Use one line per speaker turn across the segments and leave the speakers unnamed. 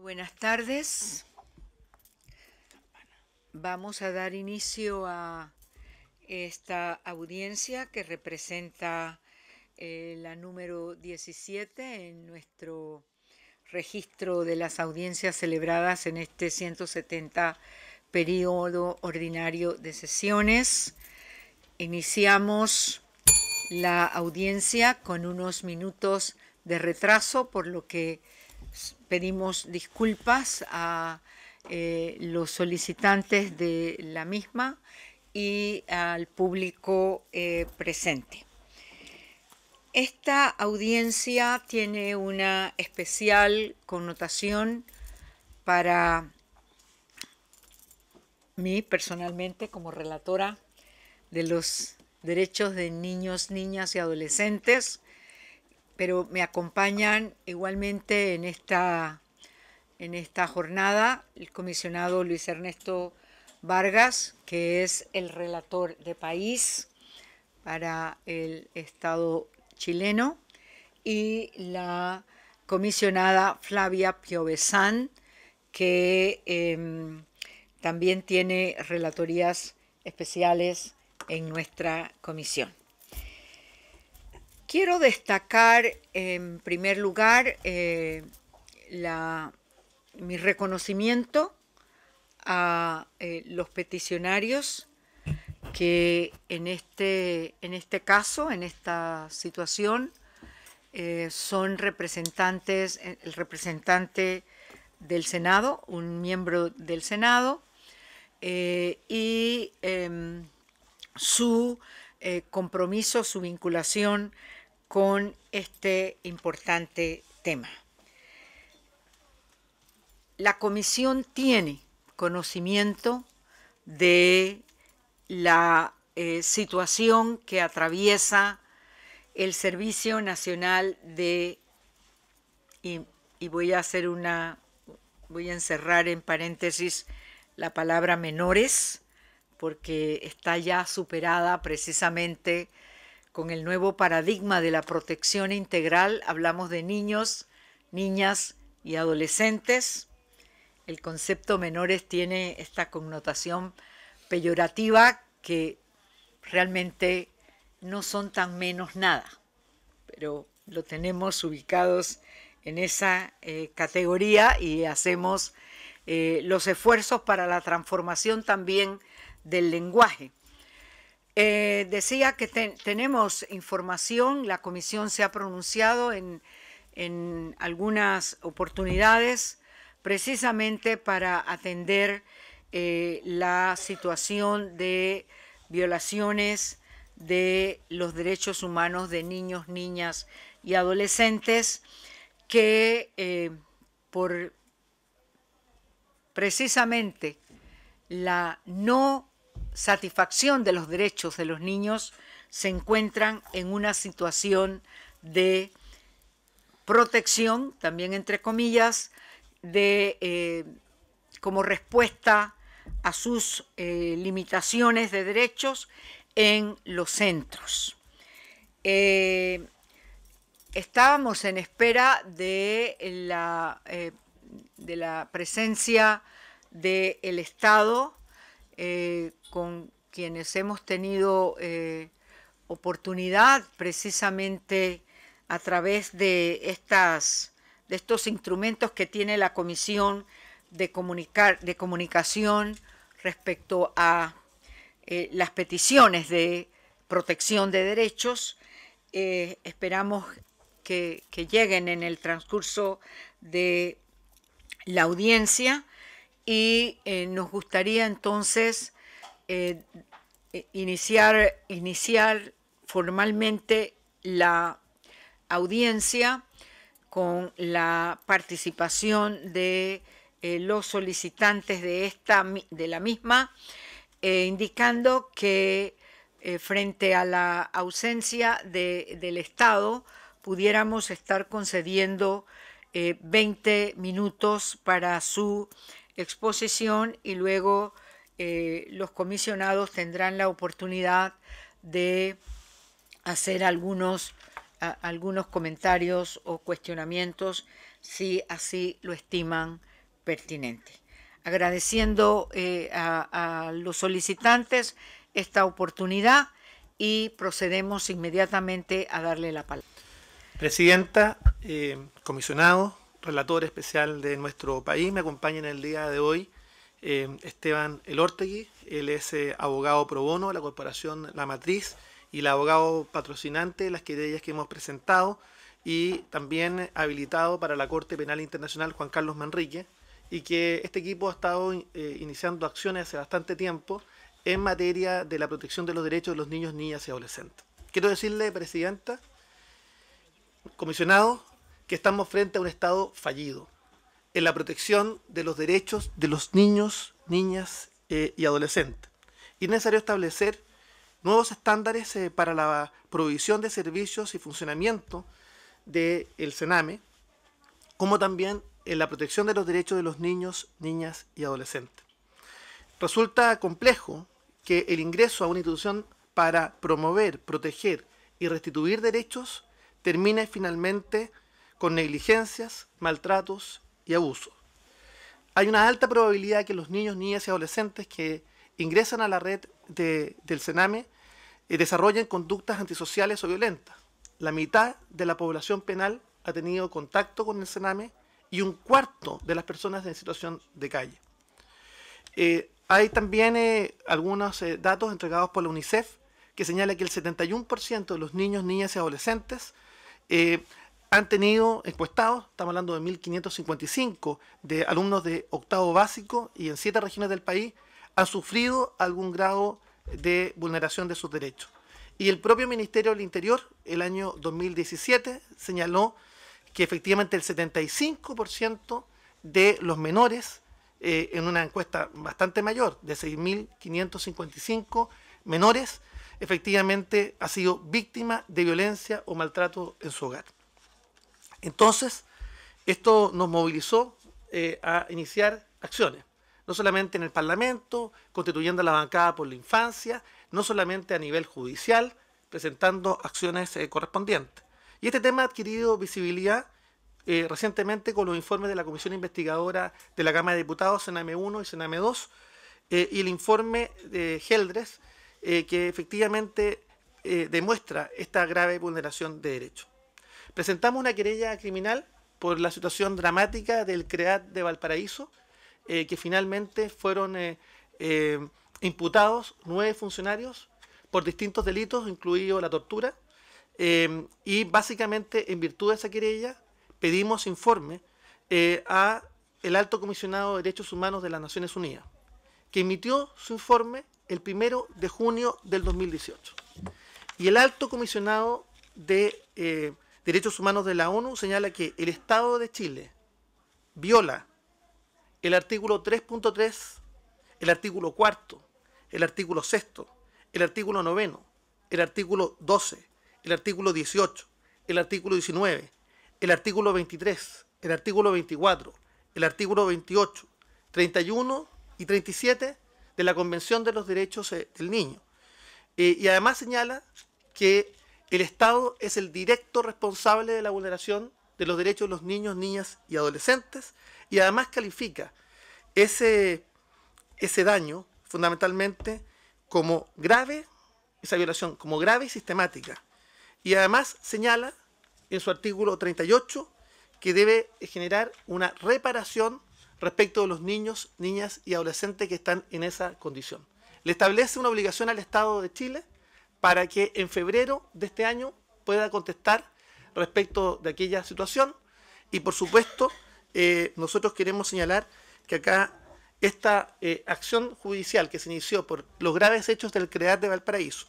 buenas tardes. Vamos a dar inicio a esta audiencia que representa eh, la número 17 en nuestro registro de las audiencias celebradas en este 170 periodo ordinario de sesiones. Iniciamos la audiencia con unos minutos de retraso, por lo que pedimos disculpas a eh, los solicitantes de la misma y al público eh, presente. Esta audiencia tiene una especial connotación para mí personalmente como relatora de los derechos de niños, niñas y adolescentes pero me acompañan igualmente en esta, en esta jornada el comisionado Luis Ernesto Vargas, que es el relator de país para el Estado chileno, y la comisionada Flavia Piovesan, que em, también tiene relatorías especiales en nuestra comisión. Quiero destacar en primer lugar eh, mi reconocimiento a eh, los peticionarios que en este, en este caso, en esta situación, eh, son representantes, el representante del Senado, un miembro del Senado, y em, su compromiso, su vinculación con este importante tema. La comisión tiene conocimiento de la eh, situación que atraviesa el Servicio Nacional de, y, y, voy a hacer una, voy a encerrar en paréntesis la palabra menores, porque está ya superada precisamente con el nuevo paradigma de la protección integral hablamos de niños, niñas y adolescentes. El concepto menores tiene esta connotación peyorativa que realmente no son tan menos nada, pero lo tenemos ubicados en esa eh, categoría y hacemos eh, los esfuerzos para la transformación también del lenguaje. Eh, decía que tenemos información, la comisión se ha pronunciado en, algunas oportunidades precisamente para atender eh, la situación de violaciones de los derechos humanos de niños, niñas y adolescentes que eh, por precisamente la no satisfacción de los derechos de los niños se encuentran en una situación de protección, también entre comillas, eh, como respuesta a sus eh, limitaciones de derechos en los centros. Eh, estábamos en espera de la, de la presencia del Estado eh, con quienes hemos tenido eh, oportunidad precisamente a través de, de estos instrumentos que tiene la Comisión de, Comunicación respecto a eh, las peticiones de protección de derechos. esperamos que, lleguen en el transcurso de la audiencia y eh, nos gustaría entonces eh, eh, iniciar, iniciar formalmente la audiencia con la participación de los solicitantes de, esta, de la misma, indicando que frente a la ausencia de, del Estado pudiéramos estar concediendo 20 minutos para su exposición y luego eh, los comisionados tendrán la oportunidad de hacer algunos, algunos comentarios o cuestionamientos si así lo estiman pertinente. Agradeciendo eh, a, los solicitantes esta oportunidad y procedemos inmediatamente a darle la palabra.
Presidenta, eh, comisionados, relator especial de nuestro país. Me acompaña en el día de hoy Esteban eh, Esteban Elortegui. Él es eh, abogado pro bono de la Corporación La Matriz y el abogado patrocinante de las querellas que hemos presentado y también habilitado para la Corte Penal Internacional Juan Carlos Manrique y que este equipo ha estado eh, iniciando acciones hace bastante tiempo en materia de la protección de los derechos de los niños, niñas y adolescentes. Quiero decirle, Presidenta, comisionado, que estamos frente a un Estado fallido en la protección de los derechos de los niños, niñas eh, y adolescentes. Y es necesario establecer nuevos estándares eh, para la provisión de servicios y funcionamiento del CENAME, como también en la protección de los derechos de los niños, niñas y adolescentes. Resulta complejo que el ingreso a una institución para promover, proteger y restituir derechos termine finalmente con negligencias, maltratos y abusos. Hay una alta probabilidad de que los niños, niñas y adolescentes que ingresan a la red del Cename eh, desarrollen conductas antisociales o violentas. La mitad de la población penal ha tenido contacto con el Cename y un cuarto de las personas en situación de calle. Eh, hay también eh, algunos datos entregados por la UNICEF que señala que el 71% de los niños, niñas y adolescentes han tenido encuestados, estamos hablando de 1.555 de alumnos de octavo básico y en siete regiones del país han sufrido algún grado de vulneración de sus derechos. Y el propio Ministerio del Interior, el año 2017, señaló que efectivamente el 75% de los menores, eh, en una encuesta bastante mayor, de 6.555 menores, efectivamente ha sido víctima de violencia o maltrato en su hogar. Entonces, esto nos movilizó eh, a iniciar acciones, no solamente en el Parlamento, constituyendo la bancada por la infancia, no solamente a nivel judicial, presentando acciones eh, correspondientes. Y este tema ha adquirido visibilidad eh, recientemente con los informes de la Comisión Investigadora de la Cámara de Diputados, CENAME 1 y CENAME 2, y el informe de Geldres, que efectivamente demuestra esta grave vulneración de derechos. Presentamos una querella criminal por la situación dramática del CREAT de Valparaíso, eh, que finalmente fueron eh, eh, imputados nueve funcionarios por distintos delitos, incluido la tortura. y básicamente, en virtud de esa querella, pedimos informe a el alto comisionado de Derechos Humanos de las Naciones Unidas, que emitió su informe el primero de junio del 2018. Y el alto comisionado de Derechos Humanos de la ONU señala que el Estado de Chile viola el artículo 3.3, el artículo 4, el artículo 6, el artículo 9, el artículo 12, el artículo 18, el artículo 19, el artículo 23, el artículo 24, el artículo 28, 31 y 37 de la Convención de los Derechos del Niño. y además señala que el Estado es el directo responsable de la vulneración de los derechos de los niños, niñas y adolescentes y además califica ese, ese daño fundamentalmente como grave, esa violación como grave y sistemática. Y además señala en su artículo 38 que debe generar una reparación respecto de los niños, niñas y adolescentes que están en esa condición. Le establece una obligación al Estado de Chile para que en febrero de este año pueda contestar respecto de aquella situación. Y por supuesto, eh, nosotros queremos señalar que acá esta eh, acción judicial que se inició por los graves hechos del CREAT de Valparaíso,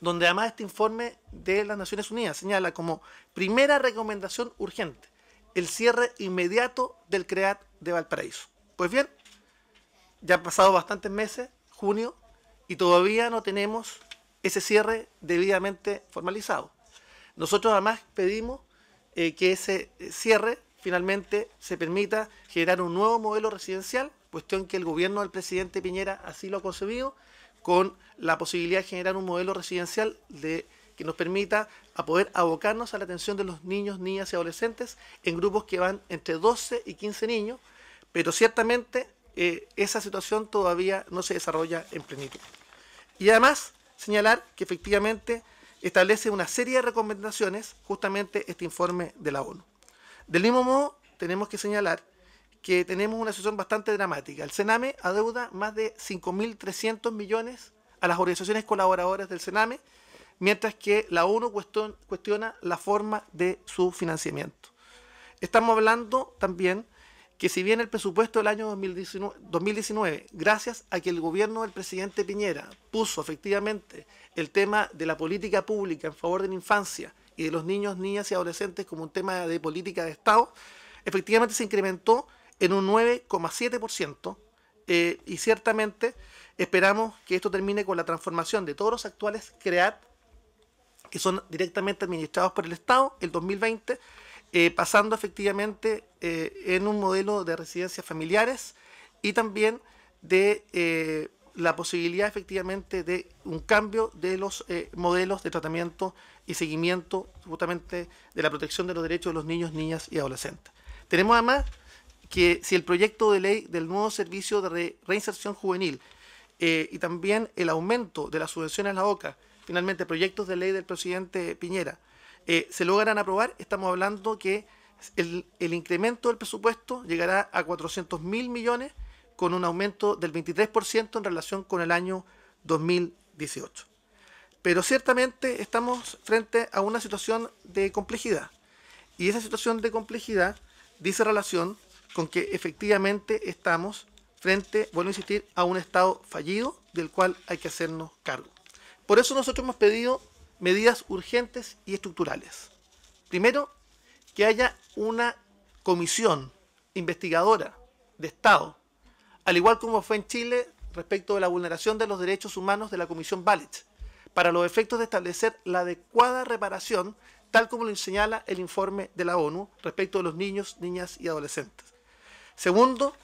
donde además este informe de las Naciones Unidas señala como primera recomendación urgente el cierre inmediato del CREAT de Valparaíso. Pues bien, ya han pasado bastantes meses, junio, y todavía no tenemos ese cierre debidamente formalizado. Nosotros además pedimos eh, que ese cierre finalmente se permita generar un nuevo modelo residencial, cuestión que el gobierno del presidente Piñera así lo ha concebido, con la posibilidad de generar un modelo residencial que nos permita a poder abocarnos a la atención de los niños, niñas y adolescentes en grupos que van entre 12 y 15 niños, pero ciertamente eh, esa situación todavía no se desarrolla en plenitud. Y además, señalar que efectivamente establece una serie de recomendaciones justamente este informe de la ONU. Del mismo modo, tenemos que señalar que tenemos una situación bastante dramática. El Sename adeuda más de 5.300 millones a las organizaciones colaboradoras del Sename, mientras que la ONU cuestiona la forma de su financiamiento. Estamos hablando también que si bien el presupuesto del año 2019, gracias a que el gobierno del presidente Piñera puso efectivamente el tema de la política pública en favor de la infancia y de los niños, niñas y adolescentes como un tema de política de Estado, efectivamente se incrementó en un 9,7% eh, y ciertamente esperamos que esto termine con la transformación de todos los actuales CREAT que son directamente administrados por el Estado el 2020 eh, pasando efectivamente eh, en un modelo de residencias familiares y también de eh, la posibilidad efectivamente de un cambio de los modelos de tratamiento y seguimiento justamente de la protección de los derechos de los niños, niñas y adolescentes. Tenemos además que si el proyecto de ley del nuevo servicio de reinserción juvenil y también el aumento de las subvenciones a la OCA, finalmente proyectos de ley del presidente Piñera, eh, se logran aprobar, estamos hablando que el, el incremento del presupuesto llegará a 400 mil millones con un aumento del 23% en relación con el año 2018. Pero ciertamente estamos frente a una situación de complejidad. Y esa situación de complejidad dice relación con que efectivamente estamos frente, vuelvo a insistir, a un Estado fallido del cual hay que hacernos cargo. Por eso nosotros hemos pedido medidas urgentes y estructurales. Primero, que haya una comisión investigadora de Estado, al igual como fue en Chile respecto de la vulneración de los derechos humanos de la Comisión Balich, para los efectos de establecer la adecuada reparación, tal como lo señala el informe de la ONU respecto de los niños, niñas y adolescentes. Segundo,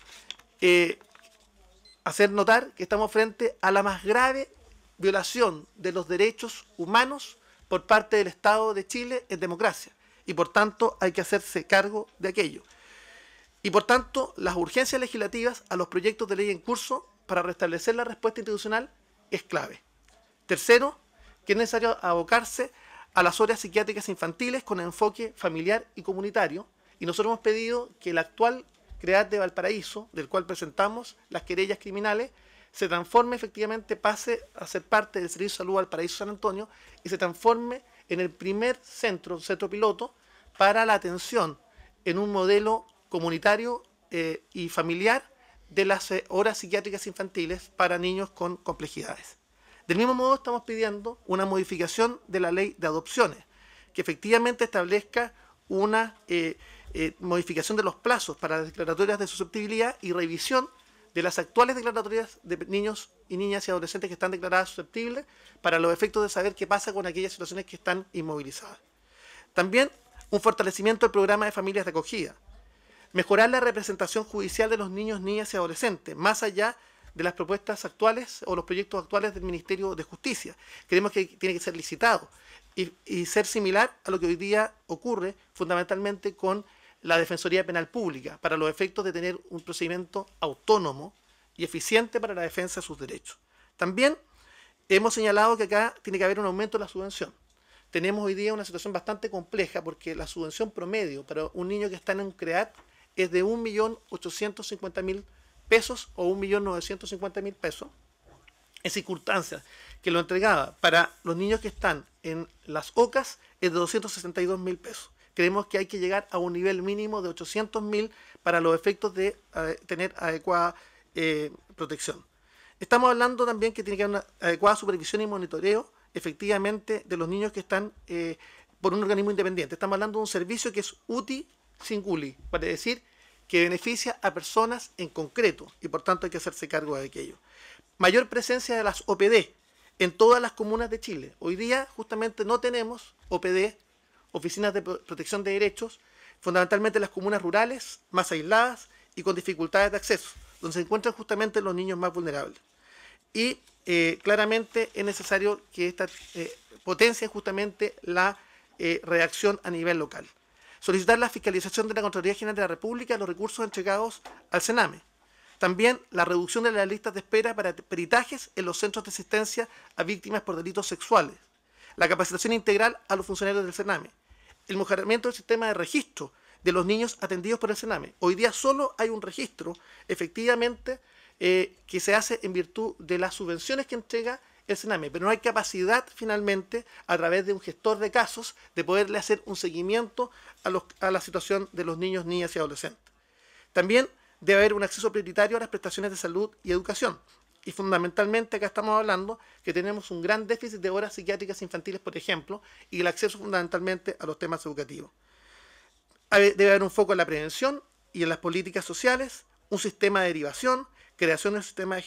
eh, hacer notar que estamos frente a la más grave violación de los derechos humanos por parte del Estado de Chile es democracia. Y por tanto hay que hacerse cargo de aquello. Y por tanto las urgencias legislativas a los proyectos de ley en curso para restablecer la respuesta institucional es clave. Tercero, que es necesario abocarse a las horas psiquiátricas infantiles con enfoque familiar y comunitario. Y nosotros hemos pedido que el actual CREAT de Valparaíso, del cual presentamos las querellas criminales, se transforme efectivamente, pase a ser parte del Servicio de Salud al Paraíso San Antonio y se transforme en el primer centro, centro piloto, para la atención en un modelo comunitario eh, y familiar de las eh, horas psiquiátricas infantiles para niños con complejidades. Del mismo modo, estamos pidiendo una modificación de la ley de adopciones, que efectivamente establezca una eh, modificación de los plazos para las declaratorias de susceptibilidad y revisión de las actuales declaratorias de niños y niñas y adolescentes que están declaradas susceptibles para los efectos de saber qué pasa con aquellas situaciones que están inmovilizadas. También un fortalecimiento del programa de familias de acogida. Mejorar la representación judicial de los niños, niñas y adolescentes, más allá de las propuestas actuales o los proyectos actuales del Ministerio de Justicia. Creemos que tiene que ser licitado y, y ser similar a lo que hoy día ocurre fundamentalmente con la Defensoría Penal Pública para los efectos de tener un procedimiento autónomo y eficiente para la defensa de sus derechos. También hemos señalado que acá tiene que haber un aumento de la subvención. Tenemos hoy día una situación bastante compleja porque la subvención promedio para un niño que está en un CREAT es de 1.850.000 pesos o 1.950.000 pesos en circunstancias que lo entregaba para los niños que están en las OCAS es de 262.000 mil pesos creemos que hay que llegar a un nivel mínimo de 800.000 para los efectos de eh, tener adecuada eh, protección. Estamos hablando también que tiene que haber una adecuada supervisión y monitoreo efectivamente de los niños que están eh, por un organismo independiente. Estamos hablando de un servicio que es útil, sin para decir que beneficia a personas en concreto y por tanto hay que hacerse cargo de aquello. Mayor presencia de las OPD en todas las comunas de Chile. Hoy día justamente no tenemos OPD oficinas de protección de derechos, fundamentalmente las comunas rurales, más aisladas y con dificultades de acceso, donde se encuentran justamente los niños más vulnerables. Y eh, claramente es necesario que esta eh, potencia justamente la eh, reacción a nivel local. Solicitar la fiscalización de la Contraloría General de la República los recursos entregados al CENAME. También la reducción de las listas de espera para peritajes en los centros de asistencia a víctimas por delitos sexuales la capacitación integral a los funcionarios del CENAME, el mejoramiento del sistema de registro de los niños atendidos por el CENAME. Hoy día solo hay un registro, efectivamente, eh, que se hace en virtud de las subvenciones que entrega el CENAME, pero no hay capacidad finalmente a través de un gestor de casos de poderle hacer un seguimiento a, a la situación de los niños, niñas y adolescentes. También debe haber un acceso prioritario a las prestaciones de salud y educación, y fundamentalmente acá estamos hablando que tenemos un gran déficit de horas psiquiátricas infantiles, por ejemplo, y el acceso fundamentalmente a los temas educativos. Debe haber un foco en la prevención y en las políticas sociales, un sistema de derivación, creación de un sistema de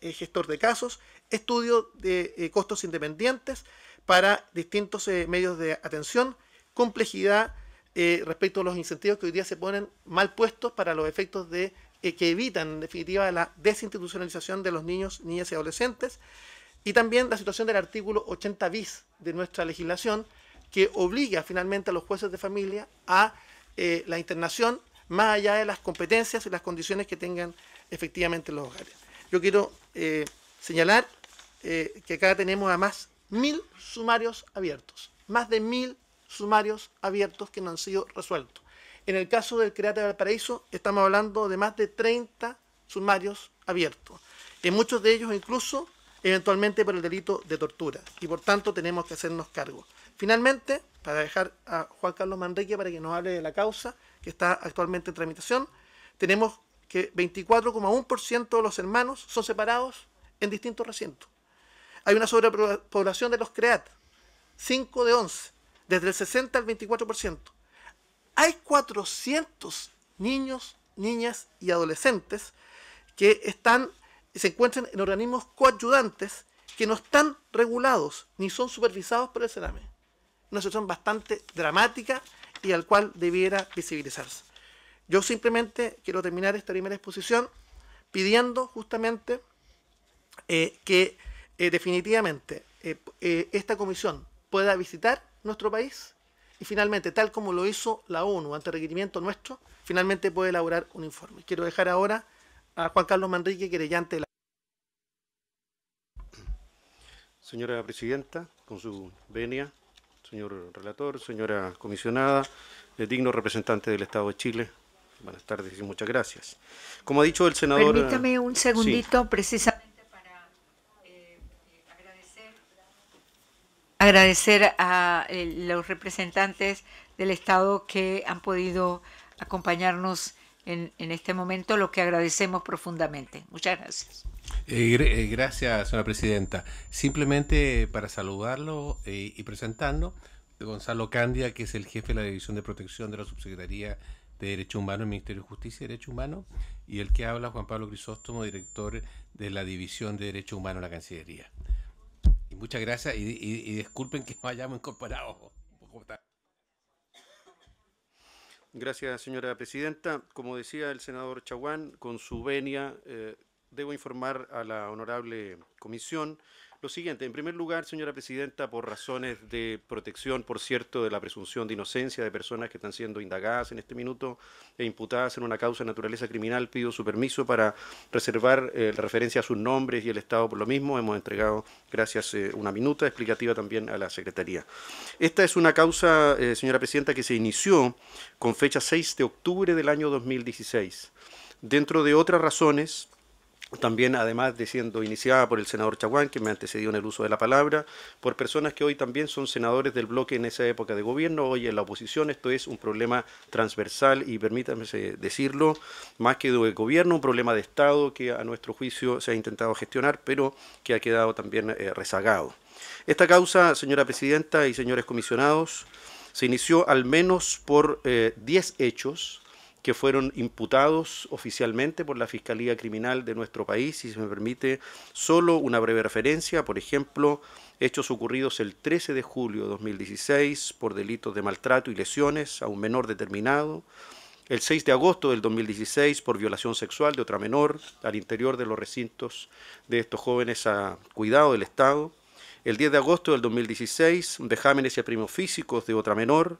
eh, gestor de casos, estudio de eh, costos independientes para distintos eh, medios de atención, complejidad respecto a los incentivos que hoy día se ponen mal puestos para los efectos de que, evitan, en definitiva, la desinstitucionalización de los niños, niñas y adolescentes, y también la situación del artículo 80 bis de nuestra legislación, que obliga finalmente a los jueces de familia a eh, la internación más allá de las competencias y las condiciones que tengan efectivamente los hogares. Yo quiero eh, señalar eh, que acá tenemos más mil sumarios abiertos, más de mil sumarios abiertos que no han sido resueltos. En el caso del CREAT de Valparaíso, estamos hablando de más de 30 sumarios abiertos, en muchos de ellos incluso eventualmente por el delito de tortura, y por tanto tenemos que hacernos cargo. Finalmente, para dejar a Juan Carlos Manrique para que nos hable de la causa que está actualmente en tramitación, tenemos que 24,1% de los hermanos son separados en distintos recintos. Hay una sobrepoblación de los CREAT, 5 de 11, desde el 60 al 24% hay 400 niños, niñas y adolescentes que están, se encuentran en organismos coayudantes que no están regulados ni son supervisados por el CENAME. Una situación bastante dramática y al cual debiera visibilizarse. Yo simplemente quiero terminar esta primera exposición pidiendo justamente eh, que eh, definitivamente eh, esta comisión pueda visitar nuestro país y finalmente, tal como lo hizo la ONU ante requerimiento nuestro, finalmente puede elaborar un informe. Quiero dejar ahora a Juan Carlos Manrique, querellante de la...
Señora Presidenta, con su venia, señor relator, señora comisionada, de eh, digno representante del Estado de Chile, buenas tardes y muchas gracias. Como ha dicho el senador... Permítame un eh, segundito,
precisamente agradecer a eh, los representantes del Estado que han podido acompañarnos en, este momento, lo que agradecemos profundamente. Muchas gracias.
Eh, eh, gracias, señora presidenta. Simplemente para saludarlo y presentarlo, Gonzalo Candia, que es el jefe de la División de Protección de la Subsecretaría de Derechos Humanos el Ministerio de Justicia y Derecho Humano, y el que habla Juan Pablo Crisóstomo, director de la División de Derecho Humano de la Cancillería muchas gracias y, disculpen que no hayamos incorporado.
Gracias, señora presidenta. Como decía el senador Chaguán, con su venia, eh, debo informar a la honorable comisión lo siguiente, en primer lugar, señora presidenta, por razones de protección, por cierto, de la presunción de inocencia de personas que están siendo indagadas en este minuto e imputadas en una causa de naturaleza criminal, pido su permiso para reservar eh, la referencia a sus nombres y el Estado por lo mismo. Hemos entregado, gracias, eh, una minuta explicativa también a la Secretaría. Esta es una causa, eh, señora presidenta, que se inició con fecha 6 de octubre del año 2016. Dentro de otras razones, también además de siendo iniciada por el senador Chaguán, que me antecedió en el uso de la palabra, por personas que hoy también son senadores del bloque en esa época de gobierno, hoy en la oposición, esto es un problema transversal y permítanme decirlo, más que de gobierno, un problema de Estado que a nuestro juicio se ha intentado gestionar, pero que ha quedado también eh, rezagado. Esta causa, señora Presidenta y señores comisionados, se inició al menos por 10 eh, hechos que fueron imputados oficialmente por la Fiscalía Criminal de nuestro país. Y si se me permite, solo una breve referencia, por ejemplo, hechos ocurridos el 13 de julio de 2016 por delitos de maltrato y lesiones a un menor determinado, el 6 de agosto del 2016 por violación sexual de otra menor al interior de los recintos de estos jóvenes a cuidado del Estado, el 10 de agosto del 2016 vejámenes y primos físicos de otra menor,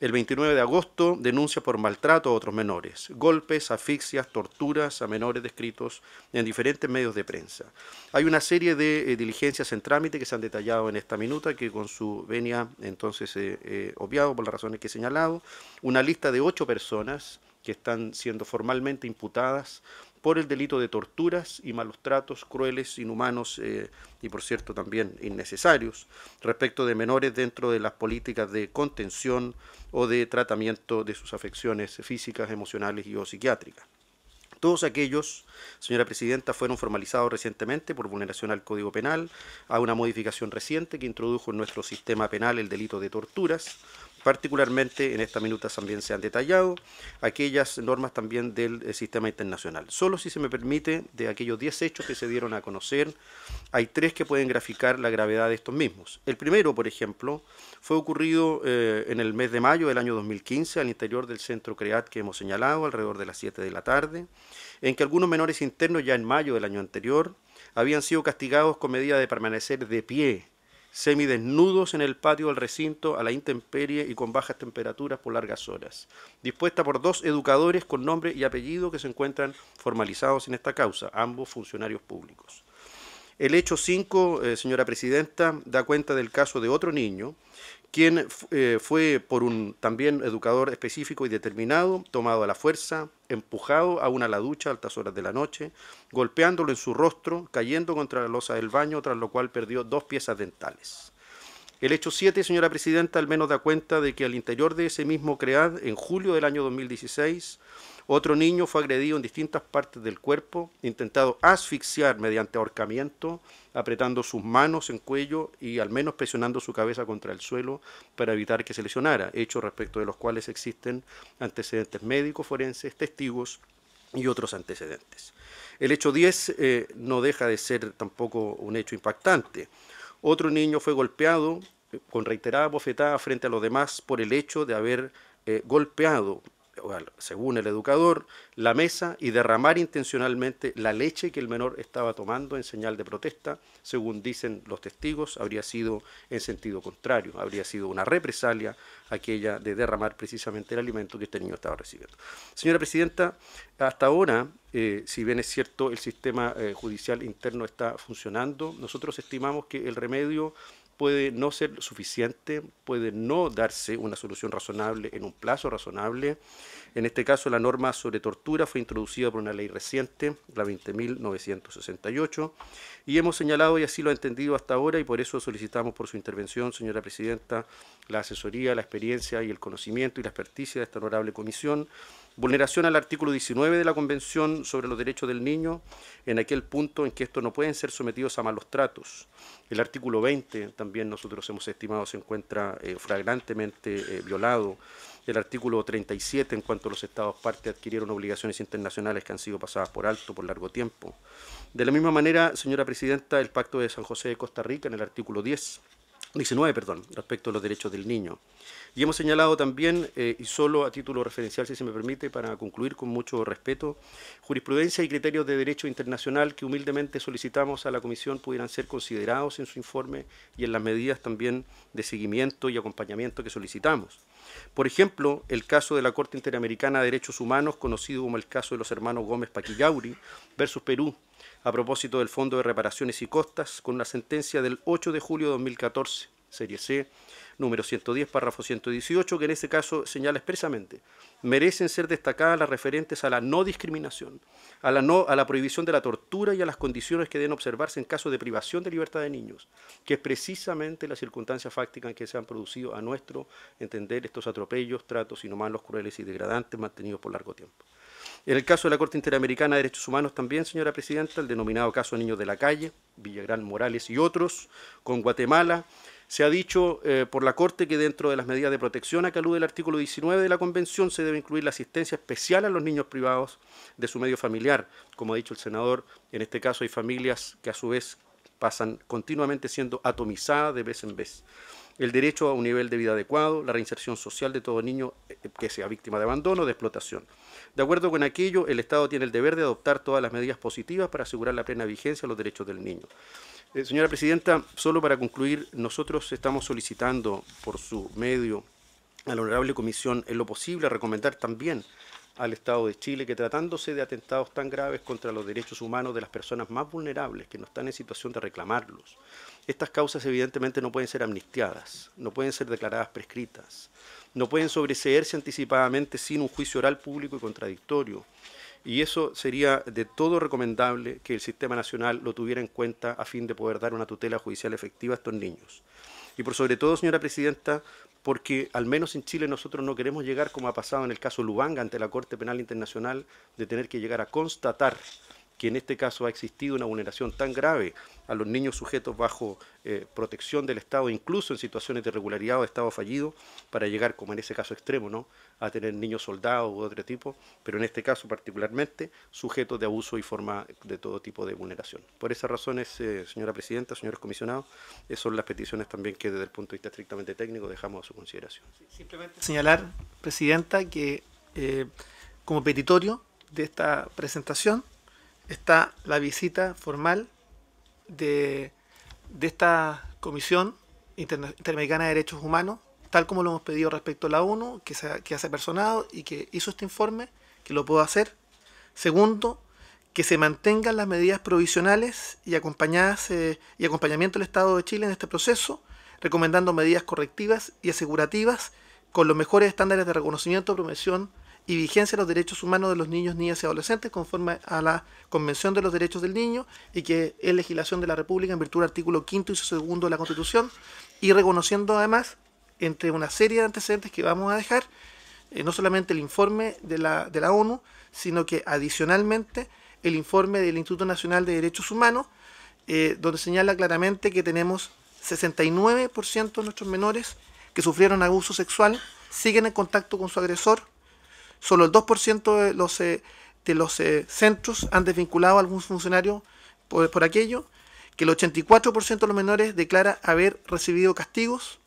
el 29 de agosto, denuncia por maltrato a otros menores, golpes, asfixias, torturas a menores descritos en diferentes medios de prensa. Hay una serie de eh, diligencias en trámite que se han detallado en esta minuta, que con su venia entonces eh, eh, obviado por las razones que he señalado. Una lista de ocho personas que están siendo formalmente imputadas por el delito de torturas y malos tratos crueles, inhumanos eh, y por cierto también innecesarios respecto de menores dentro de las políticas de contención o de tratamiento de sus afecciones físicas, emocionales y o psiquiátricas. Todos aquellos, señora presidenta, fueron formalizados recientemente por vulneración al Código Penal, a una modificación reciente que introdujo en nuestro sistema penal el delito de torturas, Particularmente en esta minuta también se han detallado aquellas normas también del eh, sistema internacional. Solo si se me permite, de aquellos 10 hechos que se dieron a conocer, hay tres que pueden graficar la gravedad de estos mismos. El primero, por ejemplo, fue ocurrido eh, en el mes de mayo del año 2015 al interior del centro CREAT que hemos señalado, alrededor de las 7 de la tarde, en que algunos menores internos ya en mayo del año anterior habían sido castigados con medida de permanecer de pie semidesnudos en el patio del recinto a la intemperie y con bajas temperaturas por largas horas, dispuesta por dos educadores con nombre y apellido que se encuentran formalizados en esta causa, ambos funcionarios públicos. El hecho 5, eh, señora presidenta, da cuenta del caso de otro niño quien eh, fue por un también educador específico y determinado, tomado a la fuerza, empujado a una la ducha a altas horas de la noche, golpeándolo en su rostro, cayendo contra la losa del baño, tras lo cual perdió dos piezas dentales. El hecho 7, señora presidenta, al menos da cuenta de que al interior de ese mismo CREAD, en julio del año 2016, otro niño fue agredido en distintas partes del cuerpo, intentado asfixiar mediante ahorcamiento, apretando sus manos en cuello y al menos presionando su cabeza contra el suelo para evitar que se lesionara, hechos respecto de los cuales existen antecedentes médicos, forenses, testigos y otros antecedentes. El hecho 10 eh, no deja de ser tampoco un hecho impactante. Otro niño fue golpeado eh, con reiterada bofetada frente a los demás por el hecho de haber eh, golpeado según el educador, la mesa y derramar intencionalmente la leche que el menor estaba tomando en señal de protesta, según dicen los testigos, habría sido en sentido contrario, habría sido una represalia aquella de derramar precisamente el alimento que este niño estaba recibiendo. Señora Presidenta, hasta ahora, eh, si bien es cierto, el sistema eh, judicial interno está funcionando, nosotros estimamos que el remedio puede no ser suficiente, puede no darse una solución razonable en un plazo razonable. En este caso, la norma sobre tortura fue introducida por una ley reciente, la 20.968, y hemos señalado, y así lo ha entendido hasta ahora, y por eso solicitamos por su intervención, señora Presidenta, la asesoría, la experiencia y el conocimiento y la experticia de esta honorable comisión vulneración al artículo 19 de la Convención sobre los Derechos del Niño, en aquel punto en que estos no pueden ser sometidos a malos tratos. El artículo 20 también nosotros hemos estimado se encuentra eh, flagrantemente eh, violado. El artículo 37 en cuanto a los Estados partes adquirieron obligaciones internacionales que han sido pasadas por alto por largo tiempo. De la misma manera, señora Presidenta, el Pacto de San José de Costa Rica en el artículo 10 19, perdón, respecto a los derechos del niño. Y hemos señalado también, eh, y solo a título referencial, si se me permite, para concluir con mucho respeto, jurisprudencia y criterios de derecho internacional que humildemente solicitamos a la Comisión pudieran ser considerados en su informe y en las medidas también de seguimiento y acompañamiento que solicitamos. Por ejemplo, el caso de la Corte Interamericana de Derechos Humanos, conocido como el caso de los hermanos Gómez Paquillauri versus Perú, a propósito del Fondo de Reparaciones y Costas, con la sentencia del 8 de julio de 2014, Serie C, número 110, párrafo 118, que en este caso señala expresamente, merecen ser destacadas las referentes a la no discriminación, a la, a la prohibición de la tortura y a las condiciones que deben observarse en caso de privación de libertad de niños, que es precisamente la circunstancia fáctica en que se han producido, a nuestro entender, estos atropellos, tratos inhumanos, crueles y degradantes mantenidos por largo tiempo. En el caso de la Corte Interamericana de Derechos Humanos también, señora Presidenta, el denominado caso Niños de la Calle, Villagrán Morales y otros, con Guatemala, se ha dicho eh, por la Corte que dentro de las medidas de protección a que alude el artículo 19 de la Convención se debe incluir la asistencia especial a los niños privados de su medio familiar. Como ha dicho el senador, en este caso hay familias que a su vez pasan continuamente siendo atomizadas de vez en vez. El derecho a un nivel de vida adecuado, la reinserción social de todo niño eh, que sea víctima de abandono o de explotación. De acuerdo con aquello, el Estado tiene el deber de adoptar todas las medidas positivas para asegurar la plena vigencia de los derechos del niño. Eh, señora Presidenta, solo para concluir, nosotros estamos solicitando por su medio a la Honorable Comisión, en lo posible, recomendar también al Estado de Chile que tratándose de atentados tan graves contra los derechos humanos de las personas más vulnerables que no están en situación de reclamarlos, estas causas evidentemente no pueden ser amnistiadas, no pueden ser declaradas prescritas, no pueden sobreseerse anticipadamente sin un juicio oral público y contradictorio. Y eso sería de todo recomendable que el sistema nacional lo tuviera en cuenta a fin de poder dar una tutela judicial efectiva a estos niños. Y por sobre todo, señora presidenta, porque al menos en Chile nosotros no queremos llegar, como ha pasado en el caso Lubanga ante la Corte Penal Internacional, de tener que llegar a constatar que en este caso ha existido una vulneración tan grave a los niños sujetos bajo eh, protección del Estado, incluso en situaciones de irregularidad o de Estado fallido, para llegar, como en ese caso extremo, ¿no? a tener niños soldados u otro tipo, pero en este caso particularmente sujetos de abuso y forma de todo tipo de vulneración. Por esas razones, eh, señora Presidenta, señores comisionados, esas eh, son las peticiones también que desde el punto de vista estrictamente técnico dejamos a su consideración. Simplemente señalar,
Presidenta, que como petitorio de esta presentación, está la visita formal de, esta Comisión Interamericana de Derechos Humanos, tal como lo hemos pedido respecto a la ONU, que se, que hace personado y que hizo este informe, que lo puedo hacer. Segundo, que se mantengan las medidas provisionales y, acompañadas, eh, y acompañamiento del Estado de Chile en este proceso, recomendando medidas correctivas y asegurativas con los mejores estándares de reconocimiento, promoción y vigencia de los derechos humanos de los niños, niñas y adolescentes conforme a la Convención de los Derechos del Niño y que es legislación de la República en virtud del artículo quinto y segundo de la Constitución y reconociendo además entre una serie de antecedentes que vamos a dejar eh, no solamente el informe de la, de la ONU, sino que adicionalmente el informe del Instituto Nacional de Derechos Humanos, eh, donde señala claramente que tenemos 69% de nuestros menores que sufrieron abuso sexual, siguen en contacto con su agresor, Solo el 2% de los, eh, de los eh, centros han desvinculado a algún funcionario por, por aquello, que el 84% de los menores declara haber recibido castigos.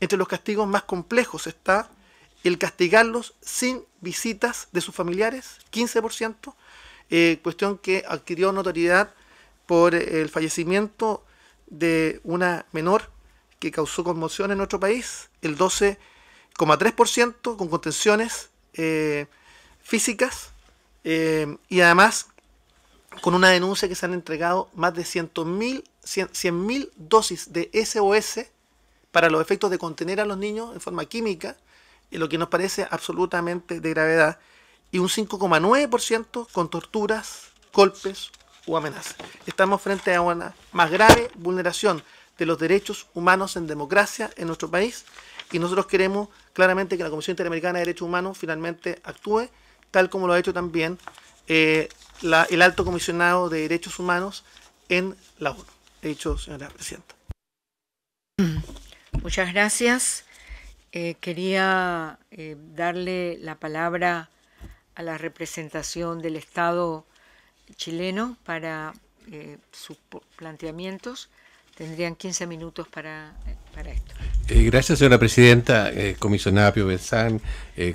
Entre los castigos más complejos está el castigarlos sin visitas de sus familiares, 15%, eh, cuestión que adquirió notoriedad por el fallecimiento de una menor que causó conmoción en nuestro país, el 12,3% con contenciones eh, físicas eh, y además con una denuncia que se han entregado más de 100.000 100, dosis de SOS para los efectos de contener a los niños en forma química, lo que nos parece absolutamente de gravedad, y un 5,9% con torturas, golpes o amenazas. Estamos frente a una más grave vulneración de los derechos humanos en democracia en nuestro país y nosotros queremos claramente que la Comisión Interamericana de Derechos Humanos finalmente actúe, tal como lo ha hecho también eh, el alto comisionado de Derechos Humanos en la ONU. He dicho, señora Presidenta.
Mm. Muchas gracias. Eh, quería eh, darle la palabra a la representación del Estado chileno para sus planteamientos. Tendrían 15 minutos para, eh, esto.
Eh, gracias, señora presidenta, eh, comisionada Pio Benzán,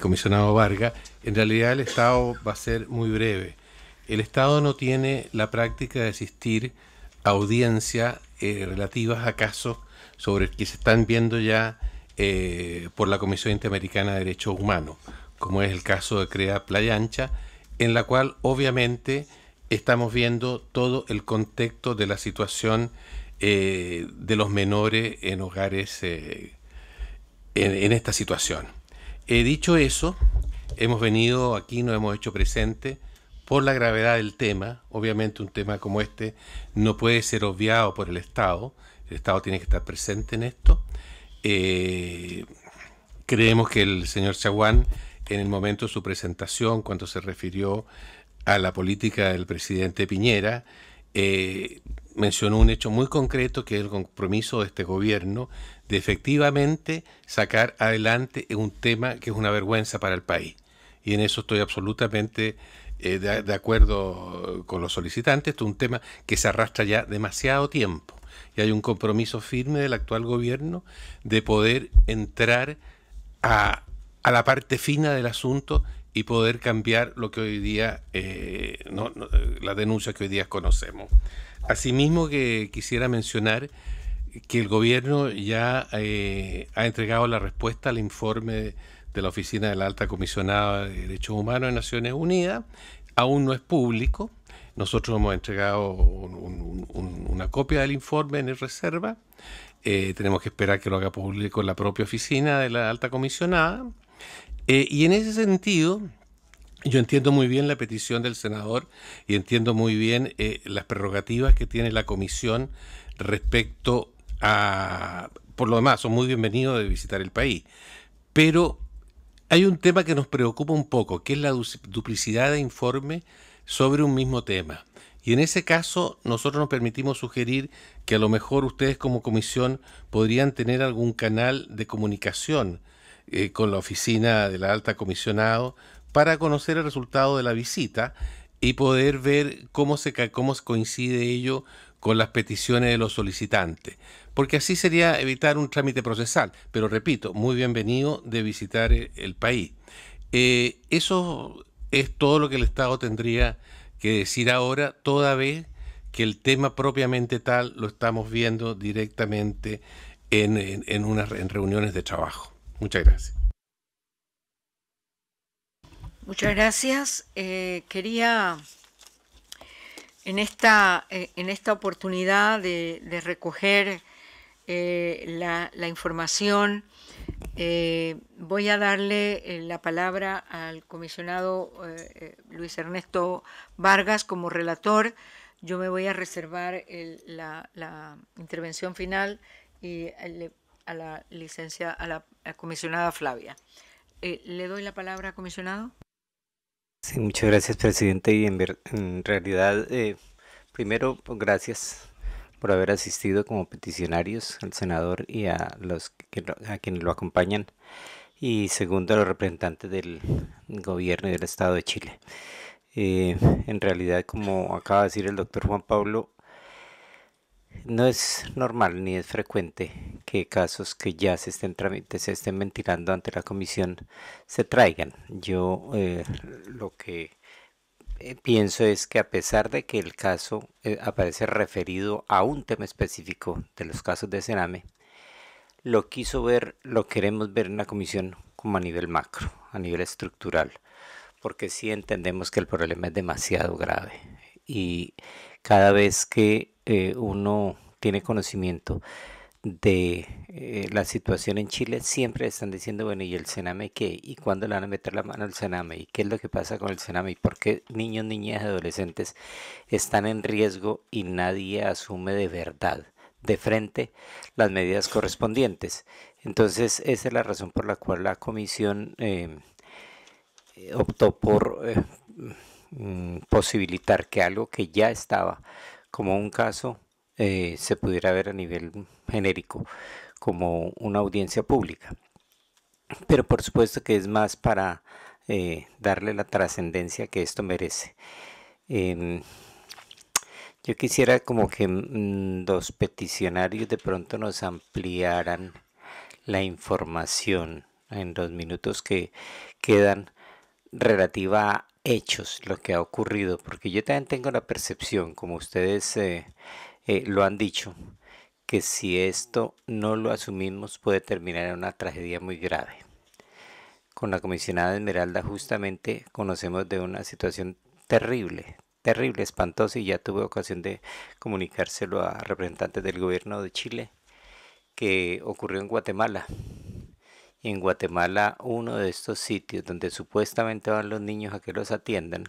comisionado eh, Varga. En realidad el Estado va a ser muy breve. El Estado no tiene la práctica de asistir a audiencias relativas a casos sobre los que se están viendo ya por la Comisión Interamericana de Derechos Humanos, como es el caso de Crea Playa Ancha, en la cual obviamente estamos viendo todo el contexto de la situación eh, de los menores en hogares eh, en, esta situación. He dicho eso, hemos venido aquí, nos hemos hecho presente por la gravedad del tema. Obviamente un tema como este no puede ser obviado por el Estado. El Estado tiene que estar presente en esto. Eh, creemos que el señor Chaguán, en el momento de su presentación, cuando se refirió a la política del presidente Piñera, mencionó un hecho muy concreto que es el compromiso de este gobierno de efectivamente sacar adelante un tema que es una vergüenza para el país. Y en eso estoy absolutamente eh, de, acuerdo con los solicitantes. es un tema que se arrastra ya demasiado tiempo. Y hay un compromiso firme del actual gobierno de poder entrar a, la parte fina del asunto y poder cambiar lo que hoy día, eh, la denuncia que hoy día conocemos. Asimismo que quisiera mencionar que el gobierno ya eh, ha entregado la respuesta al informe de la Oficina de la Alta Comisionada de Derechos Humanos de Naciones Unidas. Aún no es público. Nosotros hemos entregado una copia del informe en reserva. Eh, tenemos que esperar que lo haga público la propia oficina de la alta comisionada. Eh, y en ese sentido, yo entiendo muy bien la petición del senador y entiendo muy bien eh, las prerrogativas que tiene la comisión respecto a... Por lo demás, son muy bienvenidos de visitar el país. Pero hay un tema que nos preocupa un poco, que es la duplicidad de informe sobre un mismo tema. Y en ese caso, nosotros nos permitimos sugerir que a lo mejor ustedes como comisión podrían tener algún canal de comunicación eh, con la oficina de la alta comisionado para conocer el resultado de la visita y poder ver cómo, se, cómo coincide ello con las peticiones de los solicitantes, porque así sería evitar un trámite procesal, pero repito, muy bienvenido de visitar eh, el, país. Eh, eso es todo lo que el Estado tendría que decir ahora, toda vez que el tema propiamente tal lo estamos viendo directamente unas en reuniones de trabajo. Muchas gracias.
Muchas gracias. Eh, quería en esta, eh, en esta oportunidad de, recoger eh, la, información, voy a darle la palabra al comisionado Luis Ernesto Vargas como relator. Yo me voy a reservar la, intervención final y a la licencia, a la, comisionada Flavia. ¿Le doy la palabra, comisionado?
Sí, muchas gracias, presidente. Y en, en realidad, eh, primero, pues, gracias por haber asistido como peticionarios al senador y a los que, a quienes lo acompañan. Y segundo, a los representantes del gobierno y del Estado de Chile. Eh, en realidad, como acaba de decir el doctor Juan Pablo, no es normal ni es frecuente que casos que ya se estén, se estén ventilando ante la comisión se traigan. Yo eh, lo que eh, pienso es que a pesar de que el caso eh, aparece referido a un tema específico de los casos de CENAME, lo quiso ver, lo queremos ver en la comisión como a nivel macro, a nivel estructural, porque si entendemos que el problema es demasiado grave y cada vez que eh, uno tiene conocimiento de eh, la situación en Chile, siempre están diciendo, bueno, ¿y el Sename qué? ¿Y cuándo le van a meter la mano al Sename? ¿Y qué es lo que pasa con el Sename? ¿Y por qué niños, niñas, adolescentes están en riesgo y nadie asume de verdad, de frente, las medidas correspondientes? Entonces, esa es la razón por la cual la comisión eh, optó por mm, posibilitar que algo que ya estaba como un caso eh, se pudiera ver a nivel genérico, como una audiencia pública. Pero por supuesto que es más para eh, darle la trascendencia que esto merece. Em, yo quisiera como que los mm, peticionarios de pronto nos ampliaran la información en los minutos que quedan relativa a hechos lo que ha ocurrido, porque yo también tengo la percepción, como ustedes eh, eh, lo han dicho, que si esto no lo asumimos puede terminar en una tragedia muy grave. Con la comisionada Esmeralda justamente conocemos de una situación terrible, terrible, espantosa, y ya tuve ocasión de comunicárselo a representantes del gobierno de Chile, que ocurrió en Guatemala en Guatemala uno de estos sitios donde supuestamente van los niños a que los atiendan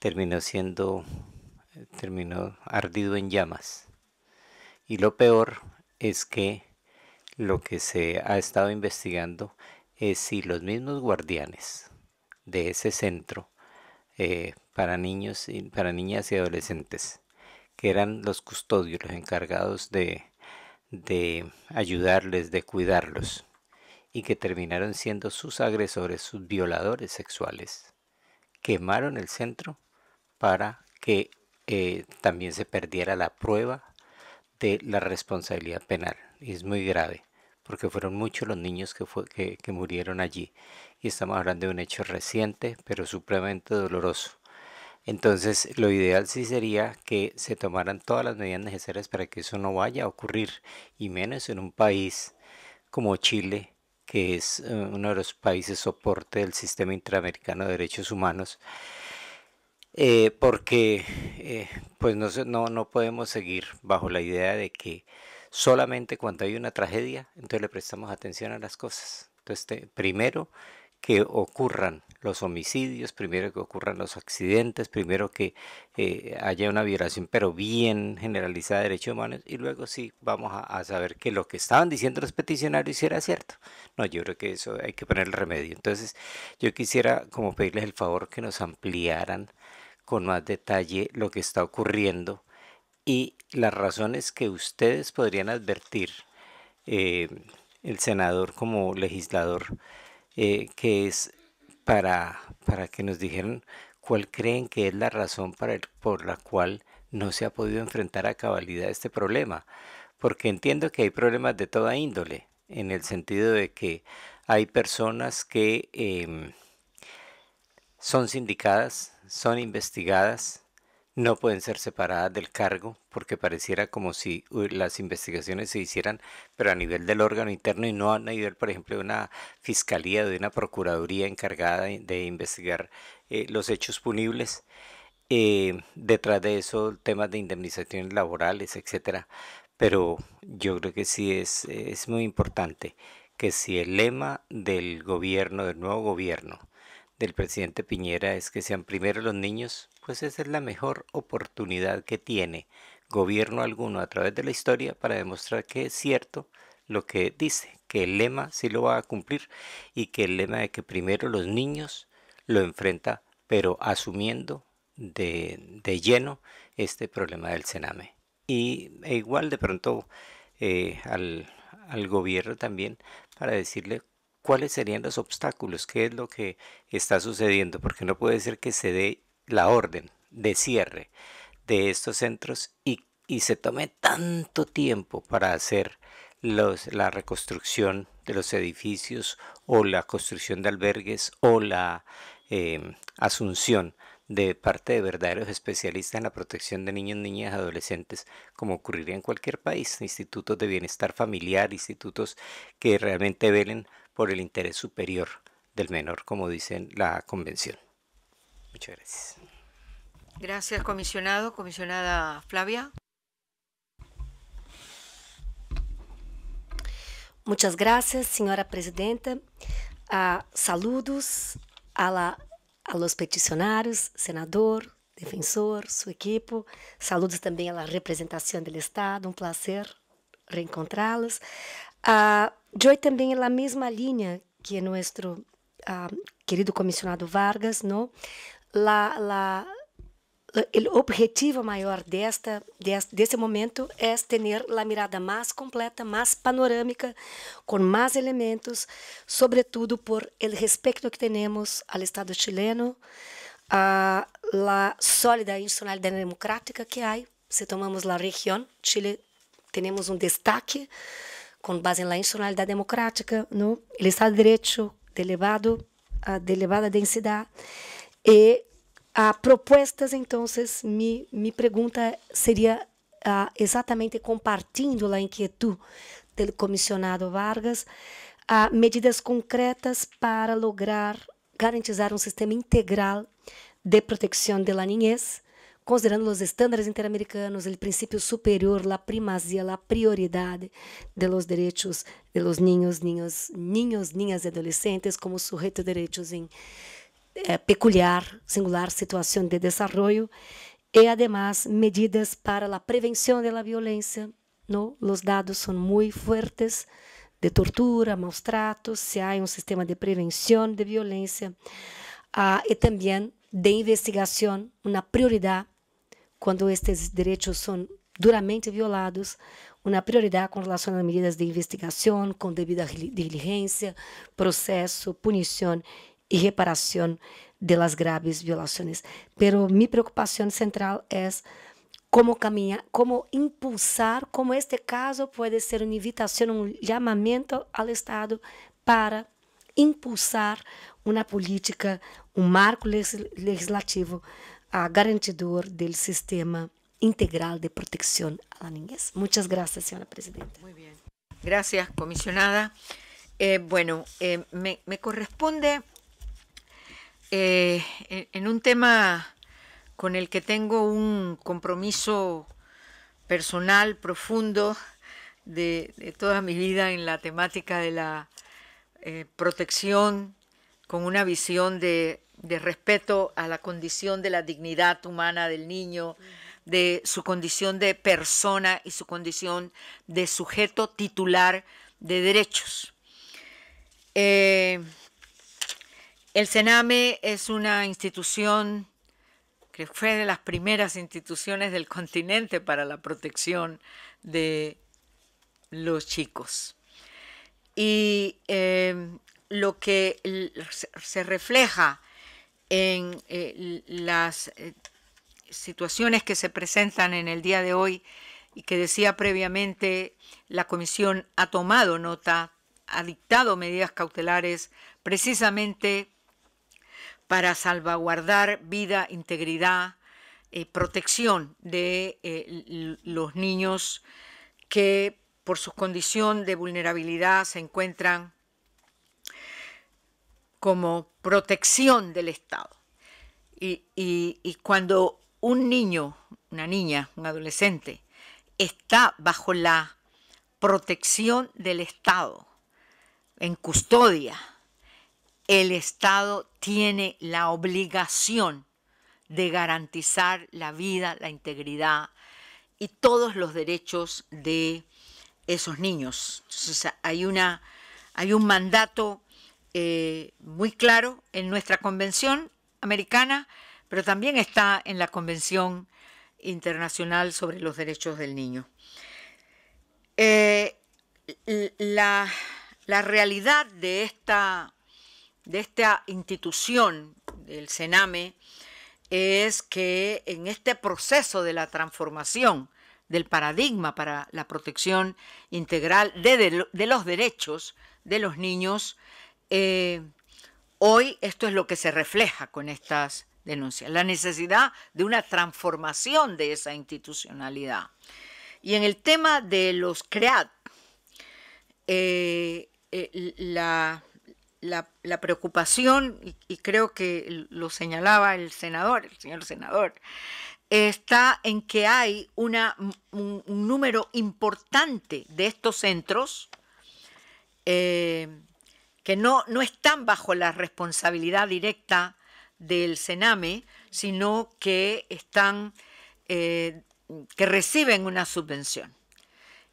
terminó siendo terminó ardido en llamas y lo peor es que lo que se ha estado investigando es si los mismos guardianes de ese centro eh, para niños y para niñas y adolescentes que eran los custodios los encargados de, de ayudarles de cuidarlos y que terminaron siendo sus agresores, sus violadores sexuales. Quemaron el centro para que eh, también se perdiera la prueba de la responsabilidad penal. Y es muy grave, porque fueron muchos los niños que, que, que murieron allí. Y estamos hablando de un hecho reciente, pero supremamente doloroso. Entonces, lo ideal sí sería que se tomaran todas las medidas necesarias para que eso no vaya a ocurrir, y menos en un país como Chile, que es eh, uno de los países soporte del sistema interamericano de derechos humanos, eh, porque eh, pues no, no, podemos seguir bajo la idea de que solamente cuando hay una tragedia, entonces le prestamos atención a las cosas. Entonces, primero que ocurran los homicidios, primero que ocurran los accidentes, primero que eh, haya una violación, pero bien generalizada de derechos humanos, y luego sí vamos a, saber que lo que estaban diciendo los peticionarios era cierto. No, yo creo que eso hay que poner el remedio. Entonces, yo quisiera como pedirles el favor que nos ampliaran con más detalle lo que está ocurriendo y las razones que ustedes podrían advertir, eh, el senador como legislador, eh, que es para, que nos dijeran cuál creen que es la razón por la cual no se ha podido enfrentar a cabalidad este problema. Porque entiendo que hay problemas de toda índole, en el sentido de que hay personas que em, son sindicadas, son investigadas, no pueden ser separadas del cargo porque pareciera como si las investigaciones se hicieran, pero a nivel del órgano interno y no a nivel, por ejemplo, de una fiscalía, de una procuraduría encargada de, investigar eh, los hechos punibles. Eh, detrás de eso, temas de indemnizaciones laborales, etcétera. Pero yo creo que sí es, es muy importante que si el lema del gobierno, del nuevo gobierno, del presidente Piñera es que sean primero los niños, pues esa es la mejor oportunidad que tiene gobierno alguno a través de la historia para demostrar que es cierto lo que dice, que el lema sí lo va a cumplir y que el lema de que primero los niños lo enfrenta, pero asumiendo de, lleno este problema del cename. Y e igual de pronto eh, al, al gobierno también para decirle cuáles serían los obstáculos, qué es lo que está sucediendo, porque no puede ser que se dé la orden de cierre de estos centros y, se tome tanto tiempo para hacer la reconstrucción de los edificios o la construcción de albergues o la em, asunción de parte de verdaderos especialistas en la protección de niños, niñas, adolescentes, como ocurriría en cualquier país, institutos de bienestar familiar, institutos que realmente velen por el interés superior del menor, como dice la convención. Muchas gracias.
Gracias, comisionado. Comisionada Flavia.
Muchas gracias, señora presidenta. Ah, saludos a, la, a los peticionarios, senador, defensor, su equipo. Saludos también a la representación del Estado. Un placer reencontrarlos. Ah, Joy também é a mesma linha que nosso ah, querido comissionado Vargas, não? La, la, o objetivo maior desta, deste, momento é ter a mirada mais completa, mais panorâmica, com mais elementos, sobretudo por el respeito que temos ao Estado chileno, a la sólida institucionalidade democrática que há. Se tomamos a região, Chile, temos um destaque com base na institucionalidade democrática, no Estado de Direito de, elevado, de elevada densidade. E a propostas, então, me, me pergunta seria ah, exatamente compartilhando a inquietude é do comissionado Vargas, a medidas concretas para lograr garantizar um sistema integral de proteção da niñez, considerando os estándares interamericanos, o princípio superior, a primazia, a prioridade de los direitos de los niños, niños, niños, niñas e adolescentes como sujeito de direitos em eh, peculiar, singular situação de desarrollo e, además, medidas para a prevenção da violência. os dados são muito fortes de tortura, maus tratos, se há um sistema de prevenção de violência ah, e também de investigação, uma prioridade quando estes direitos são duramente violados, uma prioridade com relação às medidas de investigação, com devida diligência, processo, punição e reparação das graves violações. Mas minha preocupação central é como caminhar, como impulsar, como este caso pode ser uma invitação, um chamamento ao Estado para impulsar uma política, um marco legislativo a garantidor del sistema integral de protección a la niñez. Muchas
gracias, señora presidenta. Muy bien. Gracias, comisionada. Eh, bueno, eh, me, corresponde eh, en, un tema con el que tengo un compromiso personal profundo de, toda mi vida en la temática de la protección con una visión de de respeto a la condición de la dignidad humana del niño, de su condición de persona y su condición de sujeto titular de derechos. Eh, el CENAME es una institución que fue de las primeras instituciones del continente para la protección de los chicos. Y eh, lo que se refleja en eh, las eh, situaciones que se presentan en el día de hoy y que decía previamente, la comisión ha tomado nota, ha dictado medidas cautelares precisamente para salvaguardar vida, integridad, y eh, protección de los niños que por su condición de vulnerabilidad se encuentran como protección del Estado. Y, cuando un niño, una niña, un adolescente, está bajo la protección del Estado, en custodia, el Estado tiene la obligación de garantizar la vida, la integridad y todos los derechos de esos niños. hay, una, hay un mandato eh, muy claro en nuestra convención americana, pero también está en la Convención Internacional sobre los Derechos del Niño. Eh, la, realidad de esta, de esta institución, del CENAME, es que en este proceso de la transformación del paradigma para la protección integral de los derechos de los niños, eh, hoy esto es lo que se refleja con estas denuncias, la necesidad de una transformación de esa institucionalidad. Y en el tema de los CREAT, eh, eh, la, preocupación, y, creo que lo señalaba el senador, el señor senador, está en que hay un, número importante de estos centros que no, no están bajo la responsabilidad directa del Sename, sino que están, eh, que reciben una subvención